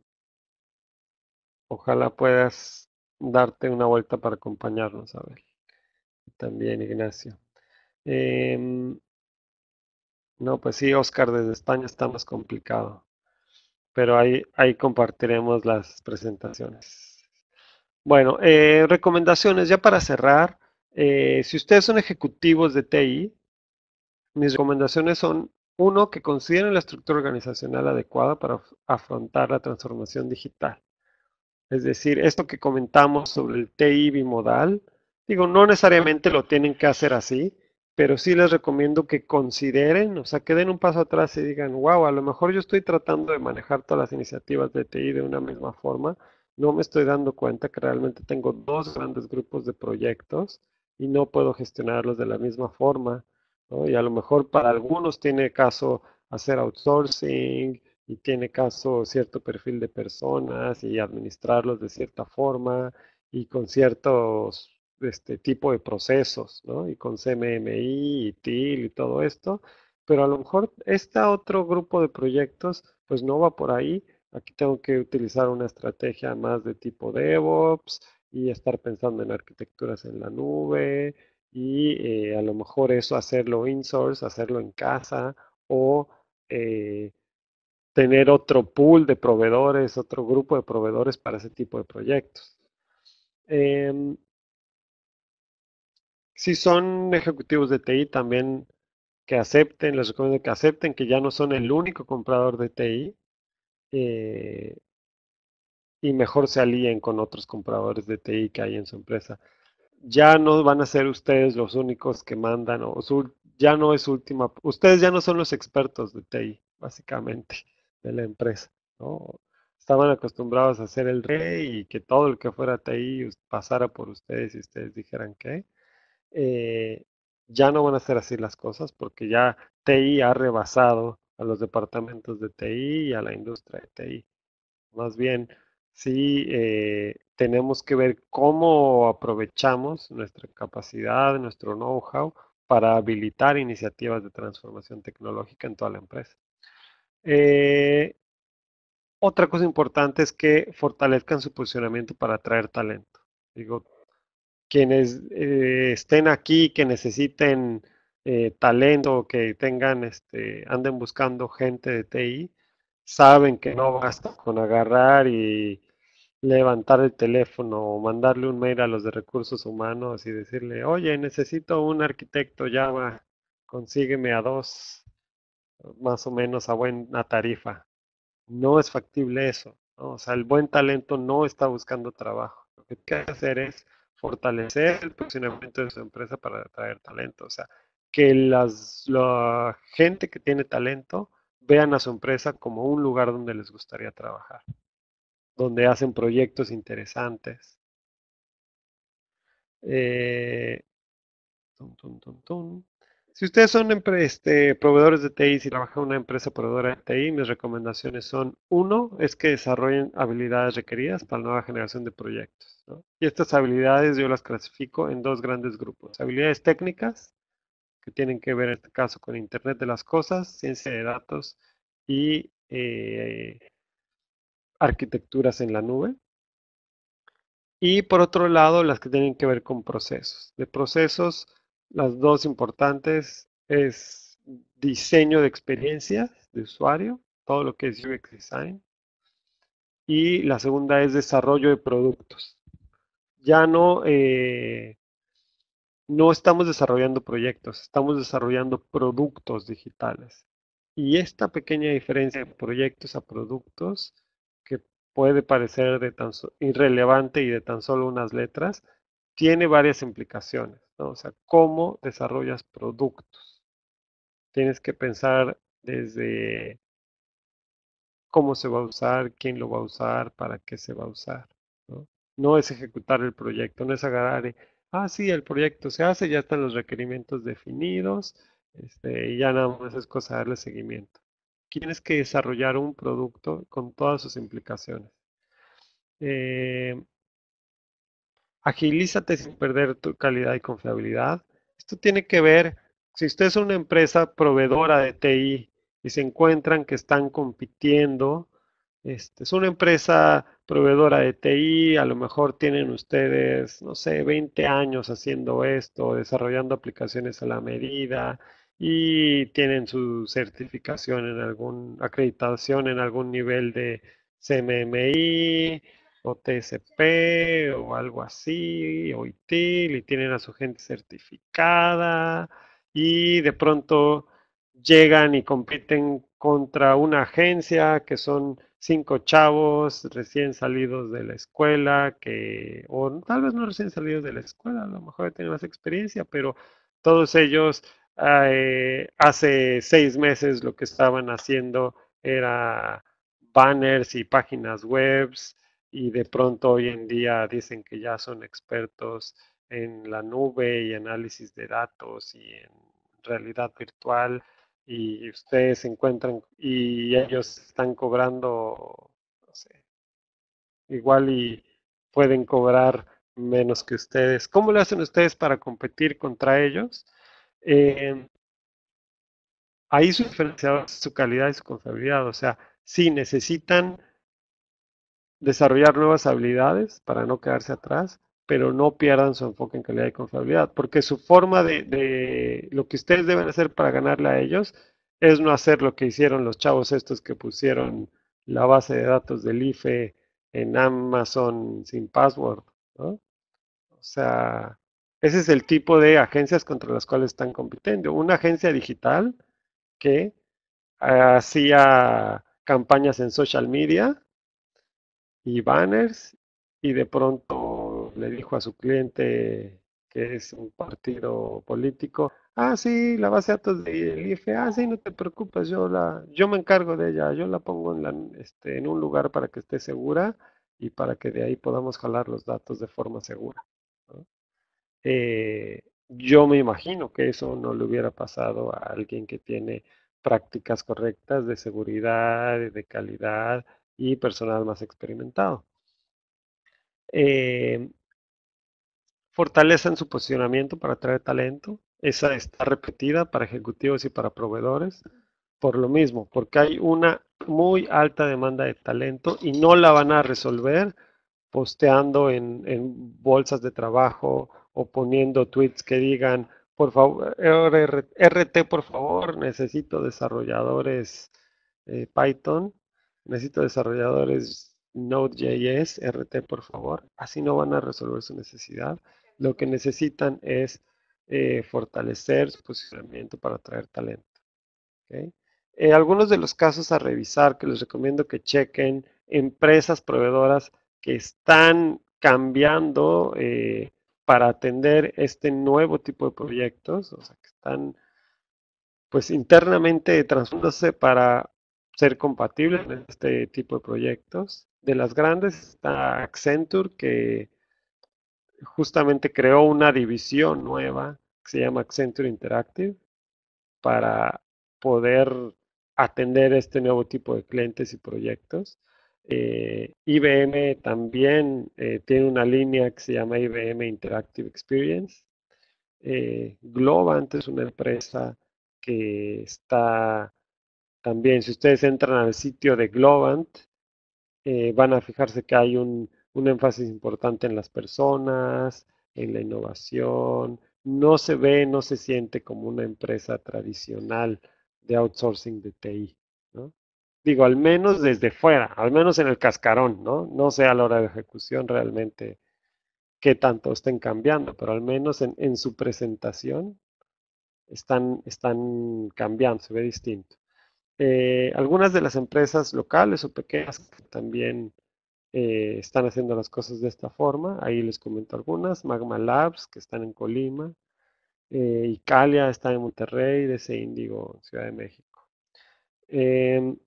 ojalá puedas darte una vuelta para acompañarnos, Abel. También Ignacio. Em, no, pues sí, Oscar, desde España está más complicado pero ahí, ahí compartiremos las presentaciones. Bueno, eh, recomendaciones ya para cerrar. Eh, si ustedes son ejecutivos de TI, mis recomendaciones son, uno, que consideren la estructura organizacional adecuada para afrontar la transformación digital. Es decir, esto que comentamos sobre el TI bimodal, digo, no necesariamente lo tienen que hacer así, pero sí les recomiendo que consideren, o sea, que den un paso atrás y digan, wow, a lo mejor yo estoy tratando de manejar todas las iniciativas de TI de una misma forma, no me estoy dando cuenta que realmente tengo dos grandes grupos de proyectos y no puedo gestionarlos de la misma forma, Y a lo mejor para algunos tiene caso hacer outsourcing y tiene caso cierto perfil de personas y administrarlos de cierta forma y con ciertos este tipo de procesos, ¿no? Y con CMMI y TIL y todo esto, pero a lo mejor este otro grupo de proyectos pues no va por ahí. Aquí tengo que utilizar una estrategia más de tipo DevOps y estar pensando en arquitecturas en la nube y eh, a lo mejor eso hacerlo in-source, hacerlo en casa o eh, tener otro pool de proveedores, otro grupo de proveedores para ese tipo de proyectos. Eh, si son ejecutivos de TI también que acepten, les recomiendo que acepten que ya no son el único comprador de TI eh, y mejor se alíen con otros compradores de TI que hay en su empresa. Ya no van a ser ustedes los únicos que mandan o ya no es última, ustedes ya no son los expertos de TI, básicamente, de la empresa. ¿no? Estaban acostumbrados a ser el rey y que todo el que fuera TI pasara por ustedes y ustedes dijeran que eh, ya no van a ser así las cosas porque ya TI ha rebasado a los departamentos de TI y a la industria de TI. Más bien, sí eh, tenemos que ver cómo aprovechamos nuestra capacidad, nuestro know-how para habilitar iniciativas de transformación tecnológica en toda la empresa. Eh, otra cosa importante es que fortalezcan su posicionamiento para atraer talento. Digo, quienes eh, estén aquí, que necesiten eh, talento, que tengan, este, anden buscando gente de TI, saben que no basta con agarrar y levantar el teléfono o mandarle un mail a los de recursos humanos y decirle, oye, necesito un arquitecto Java, consígueme a dos, más o menos a buena tarifa. No es factible eso. O sea, el buen talento no está buscando trabajo. Lo que hay que hacer es fortalecer el posicionamiento de su empresa para atraer talento. O sea, que las, la gente que tiene talento vean a su empresa como un lugar donde les gustaría trabajar, donde hacen proyectos interesantes. Eh, tum, tum, tum, si ustedes son este, proveedores de TI, si trabajan en una empresa proveedora de TI, mis recomendaciones son, uno, es que desarrollen habilidades requeridas para la nueva generación de proyectos. Y estas habilidades yo las clasifico en dos grandes grupos. Habilidades técnicas, que tienen que ver en este caso con Internet de las Cosas, ciencia de datos y eh, arquitecturas en la nube. Y por otro lado, las que tienen que ver con procesos. De procesos las dos importantes es diseño de experiencias de usuario, todo lo que es UX Design. Y la segunda es desarrollo de productos. Ya no, eh, no estamos desarrollando proyectos, estamos desarrollando productos digitales. Y esta pequeña diferencia de proyectos a productos, que puede parecer de tan irrelevante y de tan solo unas letras, tiene varias implicaciones, ¿no? O sea, cómo desarrollas productos. Tienes que pensar desde cómo se va a usar, quién lo va a usar, para qué se va a usar. No, no es ejecutar el proyecto, no es agarrar, ah, sí, el proyecto se hace, ya están los requerimientos definidos, este, y ya nada más es cosa darle seguimiento. Tienes que desarrollar un producto con todas sus implicaciones. Eh, Agilízate sin perder tu calidad y confiabilidad. Esto tiene que ver, si usted es una empresa proveedora de TI y se encuentran que están compitiendo, este, es una empresa proveedora de TI, a lo mejor tienen ustedes, no sé, 20 años haciendo esto, desarrollando aplicaciones a la medida y tienen su certificación en algún, acreditación en algún nivel de CMMI, o TSP o algo así, o ITIL, y tienen a su gente certificada, y de pronto llegan y compiten contra una agencia que son cinco chavos recién salidos de la escuela, que, o tal vez no recién salidos de la escuela, a lo mejor tienen más experiencia, pero todos ellos eh, hace seis meses lo que estaban haciendo era banners y páginas webs y de pronto hoy en día dicen que ya son expertos en la nube y análisis de datos y en realidad virtual y ustedes se encuentran y ellos están cobrando, no sé, igual y pueden cobrar menos que ustedes. ¿Cómo lo hacen ustedes para competir contra ellos? Eh, ahí su diferencia es su calidad y su confiabilidad. O sea, si necesitan desarrollar nuevas habilidades para no quedarse atrás, pero no pierdan su enfoque en calidad y confiabilidad, porque su forma de, lo que ustedes deben hacer para ganarle a ellos es no hacer lo que hicieron los chavos estos que pusieron la base de datos del IFE en Amazon sin password, O sea, ese es el tipo de agencias contra las cuales están compitiendo. Una agencia digital que hacía campañas en social media y banners y de pronto le dijo a su cliente que es un partido político, ah, sí, la base de datos del IFE, ah, sí, no te preocupes, yo la, yo me encargo de ella, yo la pongo en, este, en un lugar para que esté segura y para que de ahí podamos jalar los datos de forma segura. Eh, yo me imagino que eso no le hubiera pasado a alguien que tiene prácticas correctas de seguridad, de calidad, y personal más experimentado. Eh, fortalecen su posicionamiento para atraer talento. Esa está repetida para ejecutivos y para proveedores. Por lo mismo, porque hay una muy alta demanda de talento y no la van a resolver posteando en, bolsas de trabajo o poniendo tweets que digan, por favor, RT, por favor, necesito desarrolladores eh, Python Necesito desarrolladores Node.js, RT, por favor. Así no van a resolver su necesidad. Lo que necesitan es eh, fortalecer su posicionamiento para atraer talento. Eh, algunos de los casos a revisar que les recomiendo que chequen, empresas proveedoras que están cambiando eh, para atender este nuevo tipo de proyectos, o sea, que están pues internamente transformándose para ser compatibles en este tipo de proyectos. De las grandes está Accenture, que justamente creó una división nueva que se llama Accenture Interactive para poder atender este nuevo tipo de clientes y proyectos. Eh, IBM también eh, tiene una línea que se llama IBM Interactive Experience. Eh, es una empresa que está también. Si ustedes entran al sitio de Globant, eh, van a fijarse que hay un, énfasis importante en las personas, en la innovación. No se ve, no se siente como una empresa tradicional de outsourcing de TI. Digo, al menos desde fuera, al menos en el cascarón, ¿no? No sé a la hora de ejecución realmente qué tanto estén cambiando, pero al menos en, en su presentación están, están cambiando, se ve distinto. Eh, algunas de las empresas locales o pequeñas que también eh, están haciendo las cosas de esta forma, ahí les comento algunas, Magma Labs, que están en Colima, eh, Icalia está en Monterrey, de Indigo, en Ciudad de México. Em,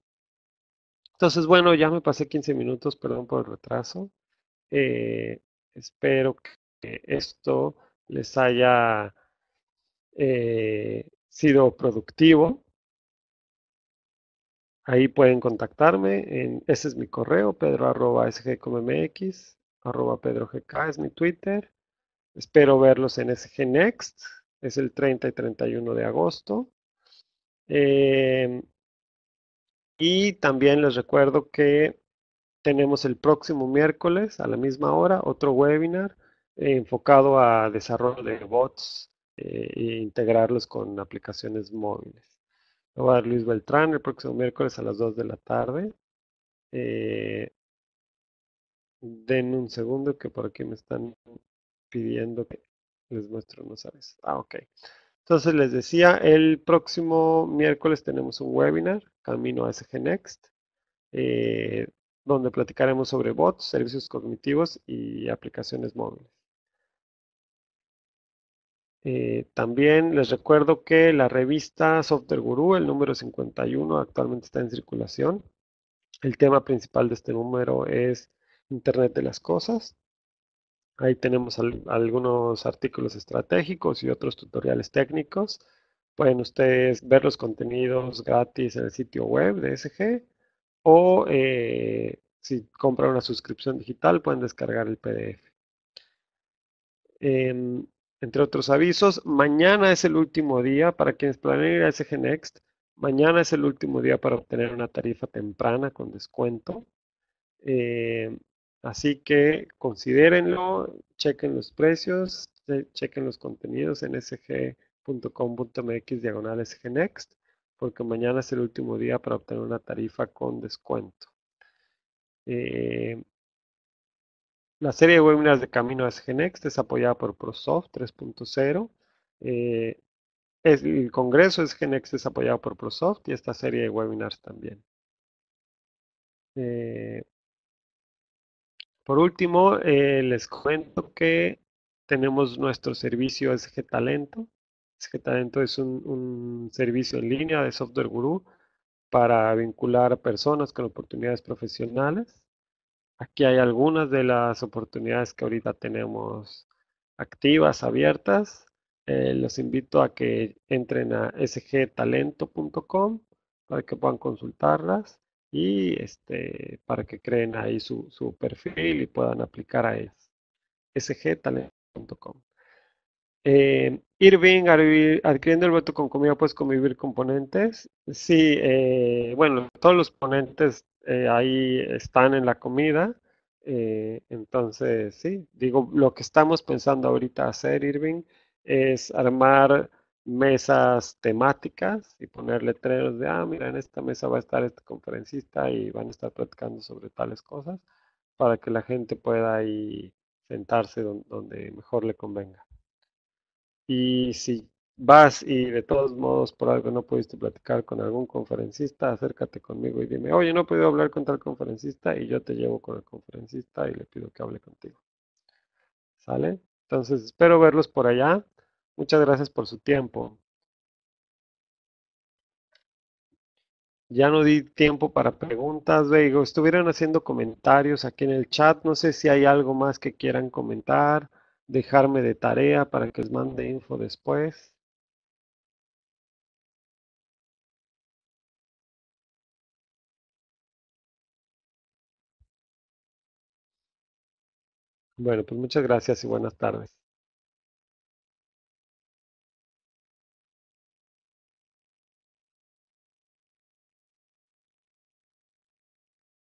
entonces, bueno, ya me pasé 15 minutos, perdón por el retraso. Eh, espero que esto les haya sido productivo. Ahí pueden contactarme. En, ese es mi correo, pedro.sg.com.mx, arroba pedrogk es mi Twitter. Espero verlos en SG Next. Es el 30 y 31 de agosto. Em, y también les recuerdo que tenemos el próximo miércoles a la misma hora otro webinar enfocado a desarrollo de bots eh, e integrarlos con aplicaciones móviles. Lo va a dar Luis Beltrán el próximo miércoles a las 2 de la tarde. Eh, den un segundo que por aquí me están pidiendo que les muestro unos aves. Ah, ok. Entonces les decía, el próximo miércoles tenemos un webinar, Camino a SG Next, eh, donde platicaremos sobre bots, servicios cognitivos y aplicaciones móviles. Eh, también les recuerdo que la revista Software Guru, el número 51, actualmente está en circulación. El tema principal de este número es Internet de las Cosas. Ahí tenemos algunos artículos estratégicos y otros tutoriales técnicos. Pueden ustedes ver los contenidos gratis en el sitio web de SG o eh, si compran una suscripción digital pueden descargar el PDF. Em, entre otros avisos, mañana es el último día para quienes planean ir a SG Next. Mañana es el último día para obtener una tarifa temprana con descuento. Eh, así que considérenlo, chequen los precios, chequen los contenidos en sg.com.mx diagonal sgnext, porque mañana es el último día para obtener una tarifa con descuento. Eh, la serie de webinars de Camino es Genex, es apoyada por ProSoft 3.0. Eh, el congreso es Genext es apoyado por ProSoft y esta serie de webinars también. Eh, por último, eh, les cuento que tenemos nuestro servicio SG Talento. SG Talento es un, servicio en línea de software guru para vincular personas con oportunidades profesionales. Aquí hay algunas de las oportunidades que ahorita tenemos activas, abiertas. Eh, los invito a que entren a sgtalento.com para que puedan consultarlas y este, para que creen ahí su, perfil y puedan aplicar a ellas. sgtalento.com. Eh, Irving, adquiriendo el voto con comida, ¿puedes convivir con ponentes? Sí, eh, bueno, todos los ponentes eh, ahí están en la comida. Eh, entonces, sí, digo, lo que estamos pensando ahorita hacer, Irving, es armar mesas temáticas y poner letreros de, ah, mira, en esta mesa va a estar este conferencista y van a estar platicando sobre tales cosas para que la gente pueda ahí sentarse donde mejor le convenga. Y sí vas y de todos modos por algo no pudiste platicar con algún conferencista, acércate conmigo y dime, oye, no he podido hablar con tal conferencista y yo te llevo con el conferencista y le pido que hable contigo. ¿Sale? Entonces, espero verlos por allá. Muchas gracias por su tiempo. Ya no di tiempo para preguntas, Veigo. Estuvieron haciendo comentarios aquí en el chat. No sé si hay algo más que quieran comentar, dejarme de tarea para que les mande info después. Bueno, pues muchas gracias y buenas tardes.